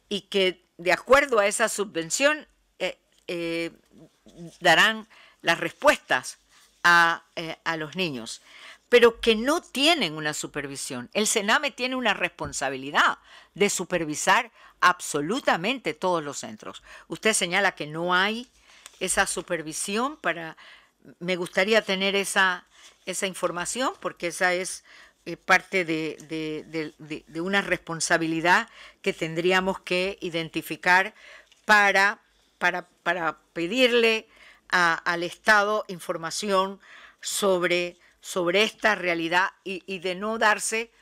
y que de acuerdo a esa subvención eh, eh, darán las respuestas a, a los niños pero que no tienen una supervisión. El Sename tiene una responsabilidad de supervisar absolutamente todos los centros. Usted señala que no hay esa supervisión para, me gustaría tener esa, información porque esa es eh, parte de, una responsabilidad que tendríamos que identificar para, para, pedirle al Estado información sobre, sobre esta realidad y, y, de no darse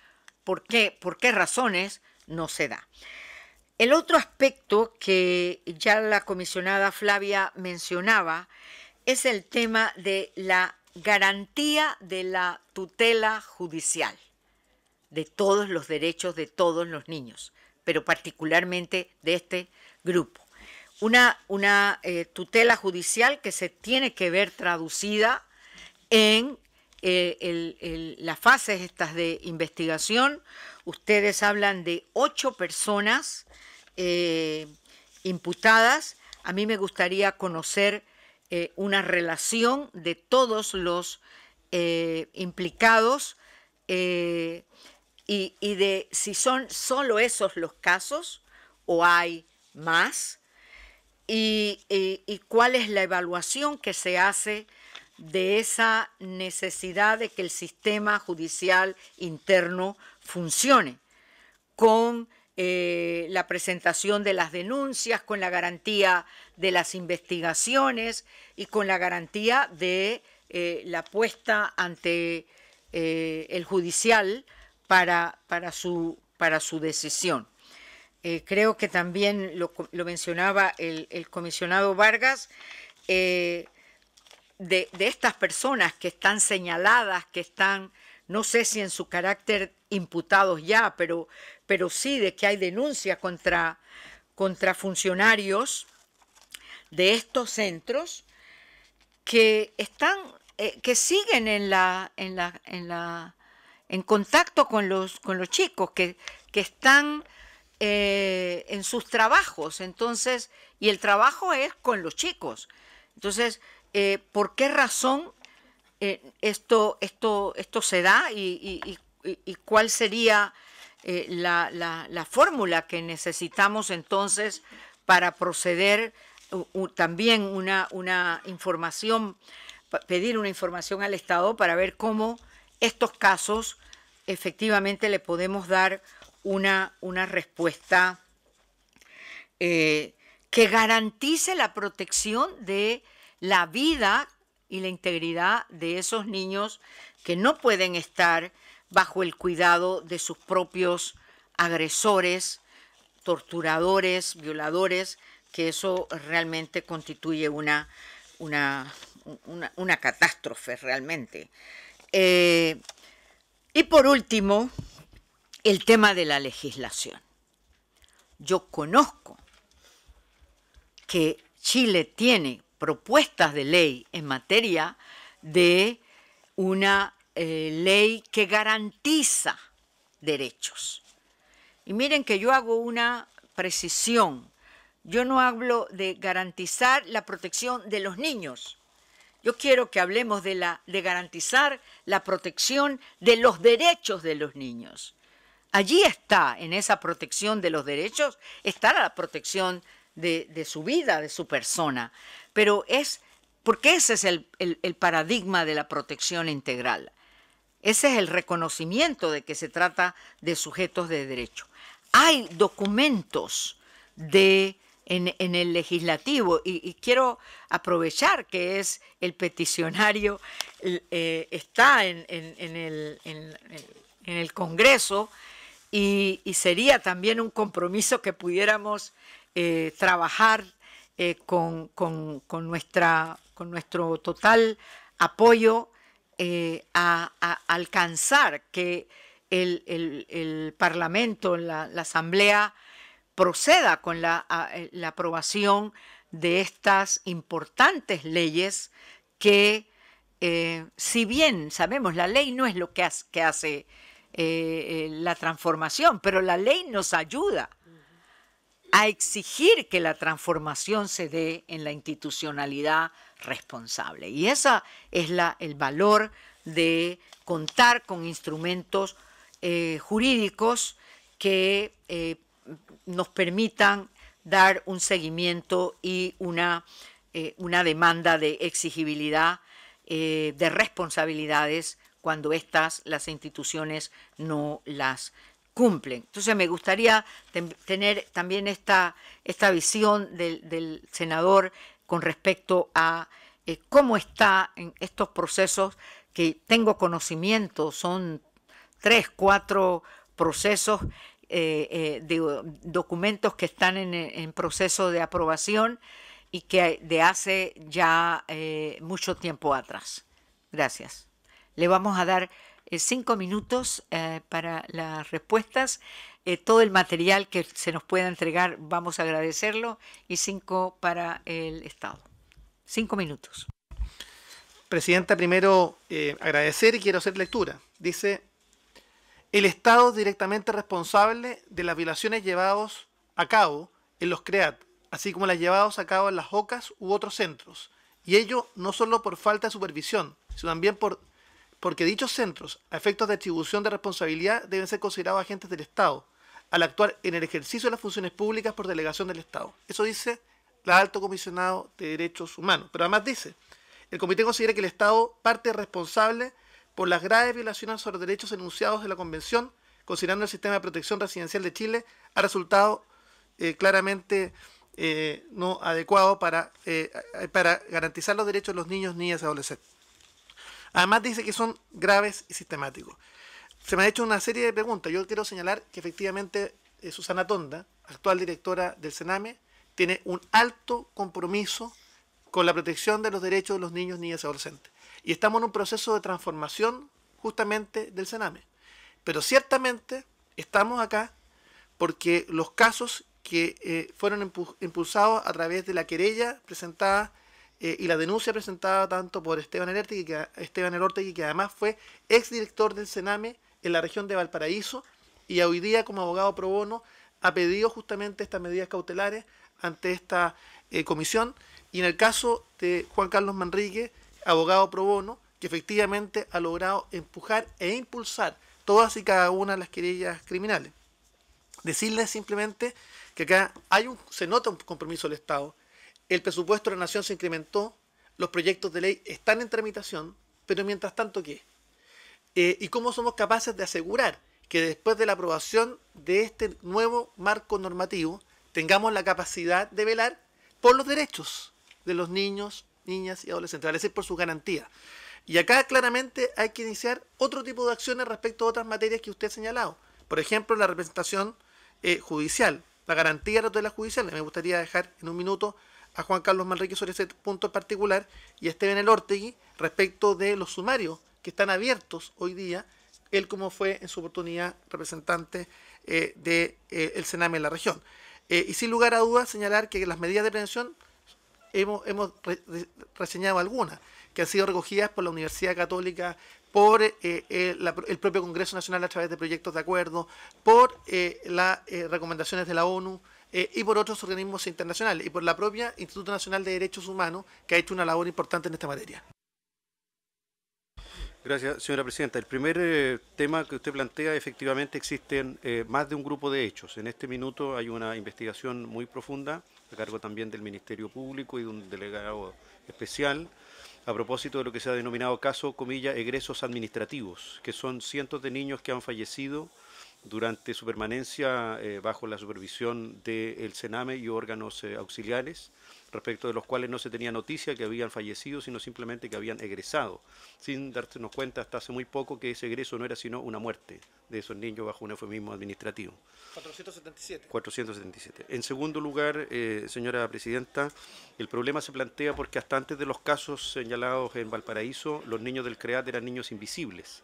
por qué, por qué razones no se da. El otro aspecto que ya la comisionada Flavia mencionaba es el tema de la garantía de la tutela judicial de todos los derechos de todos los niños, pero particularmente de este grupo. Una, eh, tutela judicial que se tiene que ver traducida en eh, las fases estas de investigación. Ustedes hablan de ocho personas eh, imputadas. A mí me gustaría conocer eh, una relación de todos los eh, implicados y, de si son solo esos los casos o hay más y, y cuál es la evaluación que se hace de esa necesidad de que el sistema judicial interno funcione con eh, la presentación de las denuncias, con la garantía de las investigaciones y con la garantía de eh, la puesta ante eh, el judicial para, para, su, para su decisión. creo que también lo, mencionaba el, comisionado Vargas, de estas personas que están señaladas, que están, no sé si en su carácter imputados ya, pero pero sí de que hay denuncia contra, contra funcionarios de estos centros que están, eh, que siguen en la, en la, en contacto con los, con los chicos, que, que están eh, en sus trabajos, entonces, y el trabajo es con los chicos. Entonces, eh, ¿por qué razón esto, esto, esto se da y, y cuál sería eh, la, fórmula que necesitamos entonces para proceder también una, una información, pedir una información al Estado para ver cómo estos casos efectivamente le podemos dar una, respuesta eh, que garantice la protección de la vida y la integridad de esos niños que no pueden estar bajo el cuidado de sus propios agresores, torturadores, violadores, que eso realmente constituye una, una, una, catástrofe realmente. Eh, y por último, el tema de la legislación. Yo conozco que Chile tiene propuestas de ley en materia de una eh, ley que garantiza derechos. Y miren que yo hago una precisión. Yo no hablo de garantizar la protección de los niños. Yo quiero que hablemos de, la, de garantizar la protección de los derechos de los niños. Allí está, en esa protección de los derechos, está la protección de, su vida, de su persona. Pero es, porque ese es el paradigma de la protección integral. Ese es el reconocimiento de que se trata de sujetos de derecho. Hay documentos en, el legislativo y, quiero aprovechar que es el peticionario, eh, está en, el, Congreso y, sería también un compromiso que pudiéramos eh, trabajar eh, nuestra, con nuestro total apoyo eh, a, alcanzar que el, Parlamento, la, Asamblea, proceda con eh, la, aprobación de estas importantes leyes que, eh, si bien sabemos, la ley no es lo que, hace, la transformación, pero la ley nos ayuda a exigir que la transformación se dé en la institucionalidad responsable. Y ese es la, el valor de contar con instrumentos eh, jurídicos que eh, nos permitan dar un seguimiento y una, eh, una demanda de exigibilidad de responsabilidades cuando estas, las instituciones, no las cumplen. Entonces me gustaría tener también esta, esta visión del senador con respecto a eh, cómo cómo en estos procesos que tengo conocimiento, son tres, cuatro procesos eh, eh, de documentos que están en, proceso de aprobación y que de hace ya mucho tiempo atrás. Gracias. Le vamos a dar cinco minutos para las respuestas eh, todo el material que se nos pueda entregar, vamos a agradecerlo, y cinco para el Estado. Cinco minutos.
Presidenta, primero eh, agradecer y quiero hacer lectura. Dice, el Estado es directamente responsable de las violaciones llevadas a cabo en los CREAT, así como las llevadas a cabo en las OCAS u otros centros. Y ello no solo por falta de supervisión, sino también por, porque dichos centros, a efectos de atribución de responsabilidad, deben ser considerados agentes del Estado, al actuar en el ejercicio de las funciones públicas por delegación del Estado. Eso dice la alto comisionado de derechos humanos. Pero además dice, el comité considera que el Estado parte responsable por las graves violaciones sobre derechos enunciados de la Convención, considerando el sistema de protección residencial de Chile, ha resultado eh, claramente eh, no adecuado para, eh, para garantizar los derechos de los niños, niñas y adolescentes. Además dice que son graves y sistemáticos se me ha hecho una serie de preguntas. Yo quiero señalar que efectivamente eh, Susana Tonda, actual directora del Sename, tiene un alto compromiso con la protección de los derechos de los niños, niñas y adolescentes. Y estamos en un proceso de transformación justamente del Sename. Pero ciertamente estamos acá porque los casos que eh, fueron impulsados a través de la querella presentada eh, y la denuncia presentada tanto por Esteban Elorte que, Esteban y que además fue exdirector del Sename en la región de Valparaíso y hoy día como abogado pro bono ha pedido justamente estas medidas cautelares ante esta eh, comisión y en el caso de Juan Carlos Manrique, abogado pro bono, que efectivamente ha logrado empujar e impulsar todas y cada una de las querellas criminales. Decirles simplemente que acá hay un, se nota un compromiso del Estado. El presupuesto de la Nación se incrementó, los proyectos de ley están en tramitación, pero mientras tanto, ¿qué? Eh, y cómo somos capaces de asegurar que después de la aprobación de este nuevo marco normativo tengamos la capacidad de velar por los derechos de los niños, niñas y adolescentes, es decir, por su garantía. Y acá claramente hay que iniciar otro tipo de acciones respecto a otras materias que usted ha señalado. Por ejemplo, la representación eh, judicial, la garantía de la tutela judicial. Me gustaría dejar en un minuto a Juan Carlos Manrique sobre ese punto en particular y a Esteban El Ortegui respecto de los sumarios que están abiertos hoy día, él como fue en su oportunidad representante del eh, de, eh, Sename en la región. Eh, y sin lugar a dudas señalar que las medidas de prevención hemos, reseñado algunas, que han sido recogidas por la Universidad Católica, por el, propio Congreso Nacional a través de proyectos de acuerdo, por las recomendaciones de la ONU, y por otros organismos internacionales y por la propia Instituto Nacional de Derechos Humanos que ha hecho una labor importante en esta materia.
Gracias, señora presidenta. El primer eh, tema que usted plantea, efectivamente existen eh, más de un grupo de hechos. En este minuto hay una investigación muy profunda a cargo también del Ministerio Público y de un delegado especial a propósito de lo que se ha denominado caso, comilla, egresos administrativos, que son cientos de niños que han fallecido durante su permanencia eh, bajo la supervisión del Sename y órganos auxiliares respecto de los cuales no se tenía noticia que habían fallecido, sino simplemente que habían egresado, sin darnos cuenta hasta hace muy poco que ese egreso no era sino una muerte de esos niños bajo un eufemismo administrativo.
477.
477. En segundo lugar, eh, señora presidenta, el problema se plantea porque hasta antes de los casos señalados en Valparaíso, los niños del CREAT eran niños invisibles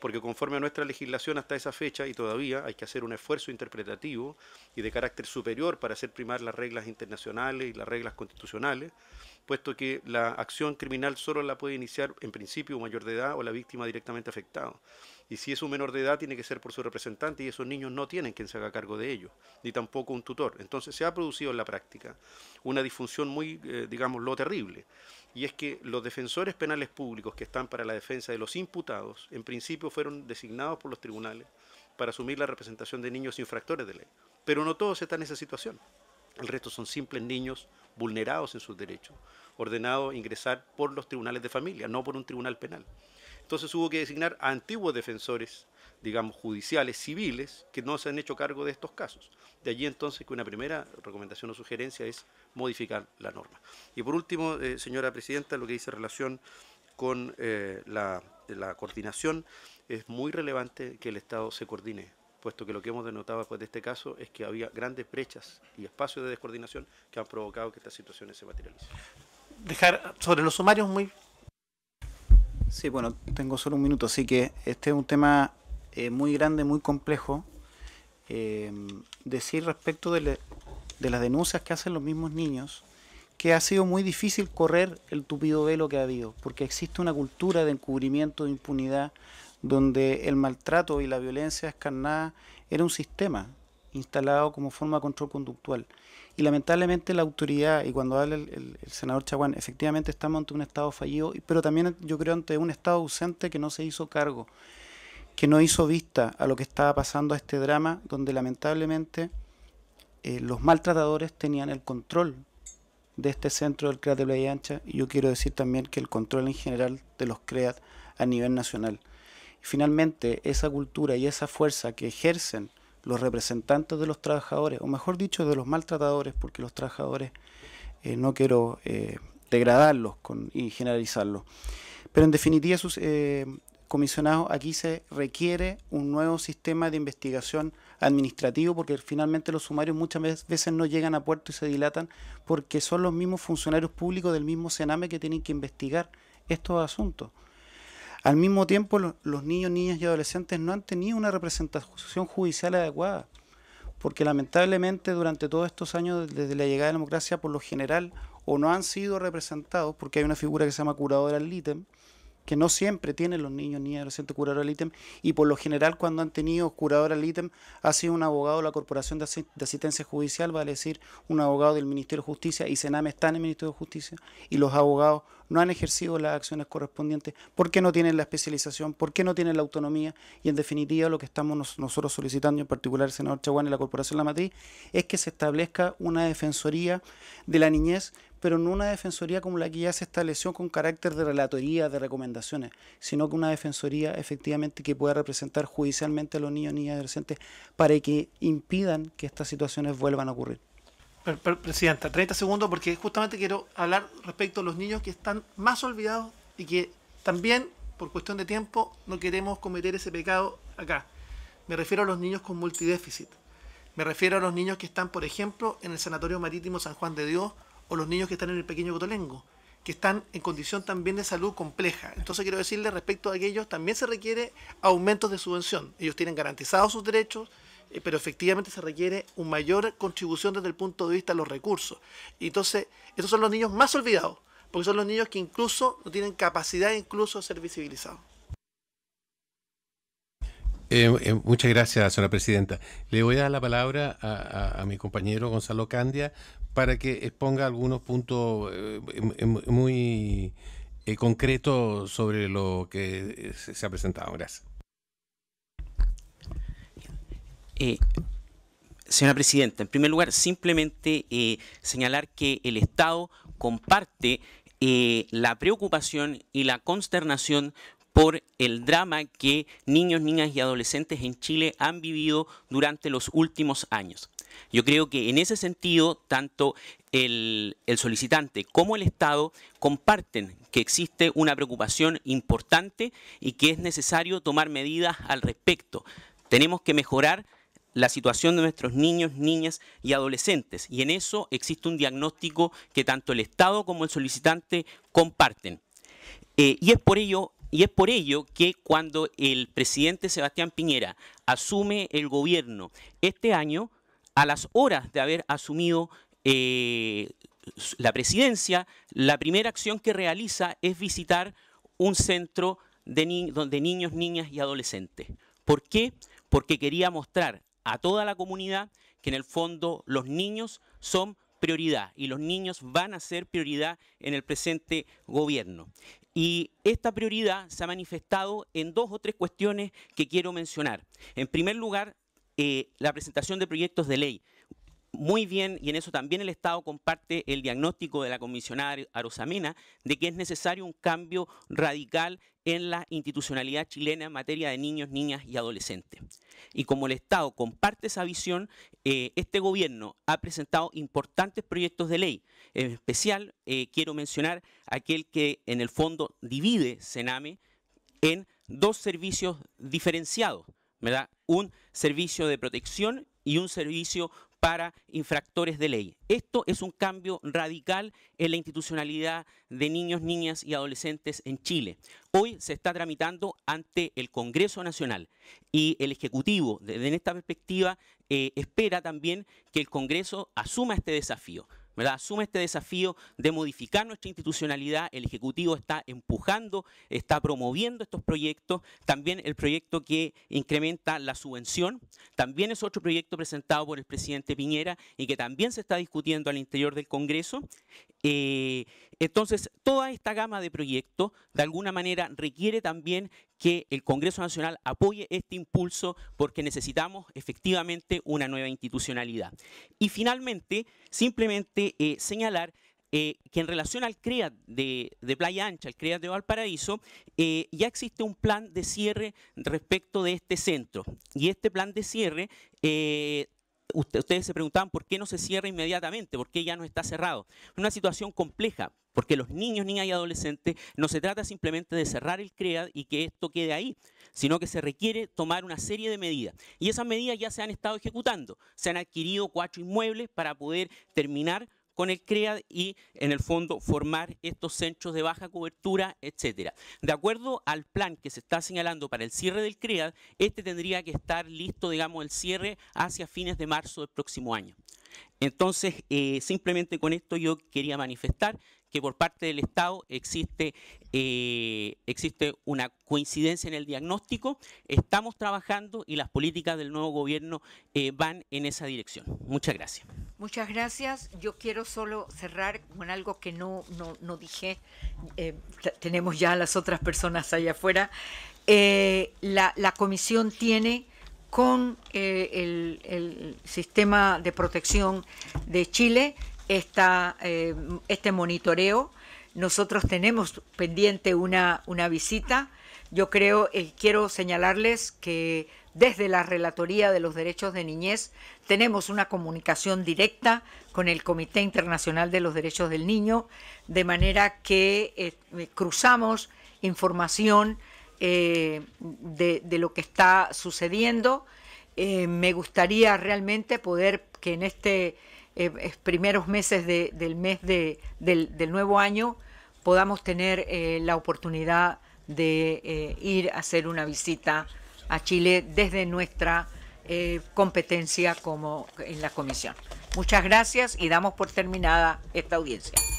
porque conforme a nuestra legislación hasta esa fecha y todavía hay que hacer un esfuerzo interpretativo y de carácter superior para hacer primar las reglas internacionales y las reglas constitucionales, puesto que la acción criminal solo la puede iniciar en principio un mayor de edad o la víctima directamente afectada. Y si es un menor de edad, tiene que ser por su representante y esos niños no tienen quien se haga cargo de ellos, ni tampoco un tutor. Entonces se ha producido en la práctica una disfunción muy, eh, digamos, lo terrible y es que los defensores penales públicos que están para la defensa de los imputados, en principio fueron designados por los tribunales para asumir la representación de niños infractores de ley. Pero no todos están en esa situación. El resto son simples niños vulnerados en sus derechos, ordenados ingresar por los tribunales de familia, no por un tribunal penal. Entonces hubo que designar a antiguos defensores, digamos, judiciales, civiles, que no se han hecho cargo de estos casos. De allí entonces que una primera recomendación o sugerencia es modificar la norma. Y por último, eh, señora presidenta, lo que dice relación con eh, la, coordinación, es muy relevante que el Estado se coordine puesto que lo que hemos denotado después de este caso es que había grandes brechas y espacios de descoordinación que han provocado que estas situaciones se materialicen.
Dejar sobre los sumarios
muy... Sí, bueno, tengo solo un minuto, así que este es un tema eh, muy grande, muy complejo. decir respecto de, de las denuncias que hacen los mismos niños, que ha sido muy difícil correr el tupido velo que ha habido, porque existe una cultura de encubrimiento, de impunidad, donde el maltrato y la violencia escarnada era un sistema instalado como forma de control conductual. Y lamentablemente la autoridad, y cuando habla el, senador Chaguán, efectivamente estamos ante un Estado fallido, pero también yo creo ante un Estado ausente que no se hizo cargo, que no hizo vista a lo que estaba pasando a este drama, donde lamentablemente eh, los maltratadores tenían el control de este centro del CREAT de Playa Ancha y yo quiero decir también que el control en general de los CREAT a nivel nacional. finalmente, esa cultura y esa fuerza que ejercen los representantes de los trabajadores, o mejor dicho, de los maltratadores, porque los trabajadores eh, no quiero eh, degradarlos y generalizarlos. Pero en definitiva, sus comisionados, aquí se requiere un nuevo sistema de investigación administrativo, porque finalmente los sumarios muchas veces no llegan a puerto y se dilatan porque son los mismos funcionarios públicos del mismo cename que tienen que investigar estos asuntos. Al mismo tiempo, los, niños, niñas y adolescentes no han tenido una representación judicial adecuada, porque lamentablemente durante todos estos años, desde la llegada de la democracia, por lo general, o no han sido representados, porque hay una figura que se llama curadora del ítem, que no siempre tienen los niños ni adolescentes curador al ítem, y por lo general cuando han tenido curador al ítem ha sido un abogado de la Corporación de, Asistencia Judicial, vale decir, un abogado del Ministerio de Justicia, y Sename está en el Ministerio de Justicia, y los abogados no han ejercido las acciones correspondientes porque no tienen la especialización, porque no tienen la autonomía, y en definitiva lo que estamos nosotros solicitando, en particular el senador Chaguán y la Corporación La Matriz, es que se establezca una defensoría de la niñez pero no una defensoría como la que ya se estableció con carácter de relatoría, de recomendaciones, sino que una defensoría efectivamente que pueda representar judicialmente a los niños, y niñas adolescentes para que impidan que estas situaciones vuelvan a ocurrir.
Presidenta, 30 segundos porque justamente quiero hablar respecto a los niños que están más olvidados y que también, por cuestión de tiempo, no queremos cometer ese pecado acá. Me refiero a los niños con multidéficit. Me refiero a los niños que están, por ejemplo, en el Sanatorio Marítimo San Juan de Dios o los niños que están en el pequeño Cotolengo, que están en condición también de salud compleja. Entonces quiero decirle respecto a aquellos, también se requiere aumentos de subvención. Ellos tienen garantizados sus derechos, eh, pero efectivamente se requiere una mayor contribución desde el punto de vista de los recursos. Y entonces, estos son los niños más olvidados, porque son los niños que incluso no tienen capacidad incluso de ser visibilizados.
Eh, eh, muchas gracias, señora presidenta. Le voy a dar la palabra a mi compañero Gonzalo Candia para que exponga algunos puntos eh, em, em, muy eh, concretos sobre lo que eh, se ha presentado. Gracias.
señora Presidenta, en primer lugar, simplemente señalar que el Estado comparte la preocupación y la consternación por el drama que niños, niñas y adolescentes en Chile han vivido durante los últimos años. Yo creo que en ese sentido, tanto el, solicitante como el Estado comparten que existe una preocupación importante y que es necesario tomar medidas al respecto. Tenemos que mejorar la situación de nuestros niños, niñas y adolescentes. Y en eso existe un diagnóstico que tanto el Estado como el solicitante comparten. Eh, y es por ello y es por ello que cuando el presidente Sebastián Piñera asume el gobierno este año, a las horas de haber asumido eh, la presidencia, la primera acción que realiza es visitar un centro de, de niños, niñas y adolescentes. ¿Por qué? Porque quería mostrar a toda la comunidad que en el fondo los niños son prioridad y los niños van a ser prioridad en el presente gobierno. Y esta prioridad se ha manifestado en dos o tres cuestiones que quiero mencionar. En primer lugar, eh, la presentación de proyectos de ley. Muy bien, y en eso también el Estado comparte el diagnóstico de la comisionada Arosamena de que es necesario un cambio radical en la institucionalidad chilena en materia de niños, niñas y adolescentes. Y como el Estado comparte esa visión, eh, este gobierno ha presentado importantes proyectos de ley. En especial, eh, quiero mencionar aquel que en el fondo divide Sename en dos servicios diferenciados. Un servicio de protección y un servicio para infractores de ley. Esto es un cambio radical en la institucionalidad de niños, niñas y adolescentes en Chile. Hoy se está tramitando ante el Congreso Nacional y el Ejecutivo, desde esta perspectiva, eh, espera también que el Congreso asuma este desafío. Asume este desafío de modificar nuestra institucionalidad, el Ejecutivo está empujando, está promoviendo estos proyectos, también el proyecto que incrementa la subvención, también es otro proyecto presentado por el presidente Piñera y que también se está discutiendo al interior del Congreso. Eh, entonces, toda esta gama de proyectos, de alguna manera, requiere también que el Congreso Nacional apoye este impulso porque necesitamos efectivamente una nueva institucionalidad. Y finalmente, simplemente eh, señalar eh, que en relación al CREA de, Playa Ancha, el CREA de Valparaíso, eh, ya existe un plan de cierre respecto de este centro. Y este plan de cierre ustedes se preguntaban por qué no se cierra inmediatamente, por qué ya no está cerrado. Es Una situación compleja, porque los niños, niñas y adolescentes no se trata simplemente de cerrar el CREAD y que esto quede ahí, sino que se requiere tomar una serie de medidas. Y esas medidas ya se han estado ejecutando. Se han adquirido cuatro inmuebles para poder terminar con el CREAD y en el fondo formar estos centros de baja cobertura, etcétera. De acuerdo al plan que se está señalando para el cierre del CREAD, este tendría que estar listo, digamos, el cierre hacia fines de marzo del próximo año. Entonces, eh, simplemente con esto yo quería manifestar que por parte del Estado existe, eh, existe una coincidencia en el diagnóstico, estamos trabajando y las políticas del nuevo gobierno eh, van en esa dirección. Muchas gracias.
Muchas gracias. Yo quiero solo cerrar con algo que no, no, dije. Eh, tenemos ya a las otras personas allá afuera. La, comisión tiene con el, el, sistema de protección de Chile eh, este monitoreo. Nosotros tenemos pendiente una, una visita. Yo creo, eh, quiero señalarles que desde la Relatoría de los Derechos de Niñez tenemos una comunicación directa con el Comité Internacional de los Derechos del Niño, de manera que eh, cruzamos información eh, de, lo que está sucediendo. me gustaría realmente poder que en este eh, primeros meses del mes de, del, nuevo año podamos tener eh, la oportunidad de eh, ir a hacer una visita a Chile desde nuestra competencia como en la comisión. Muchas gracias y damos por terminada esta audiencia.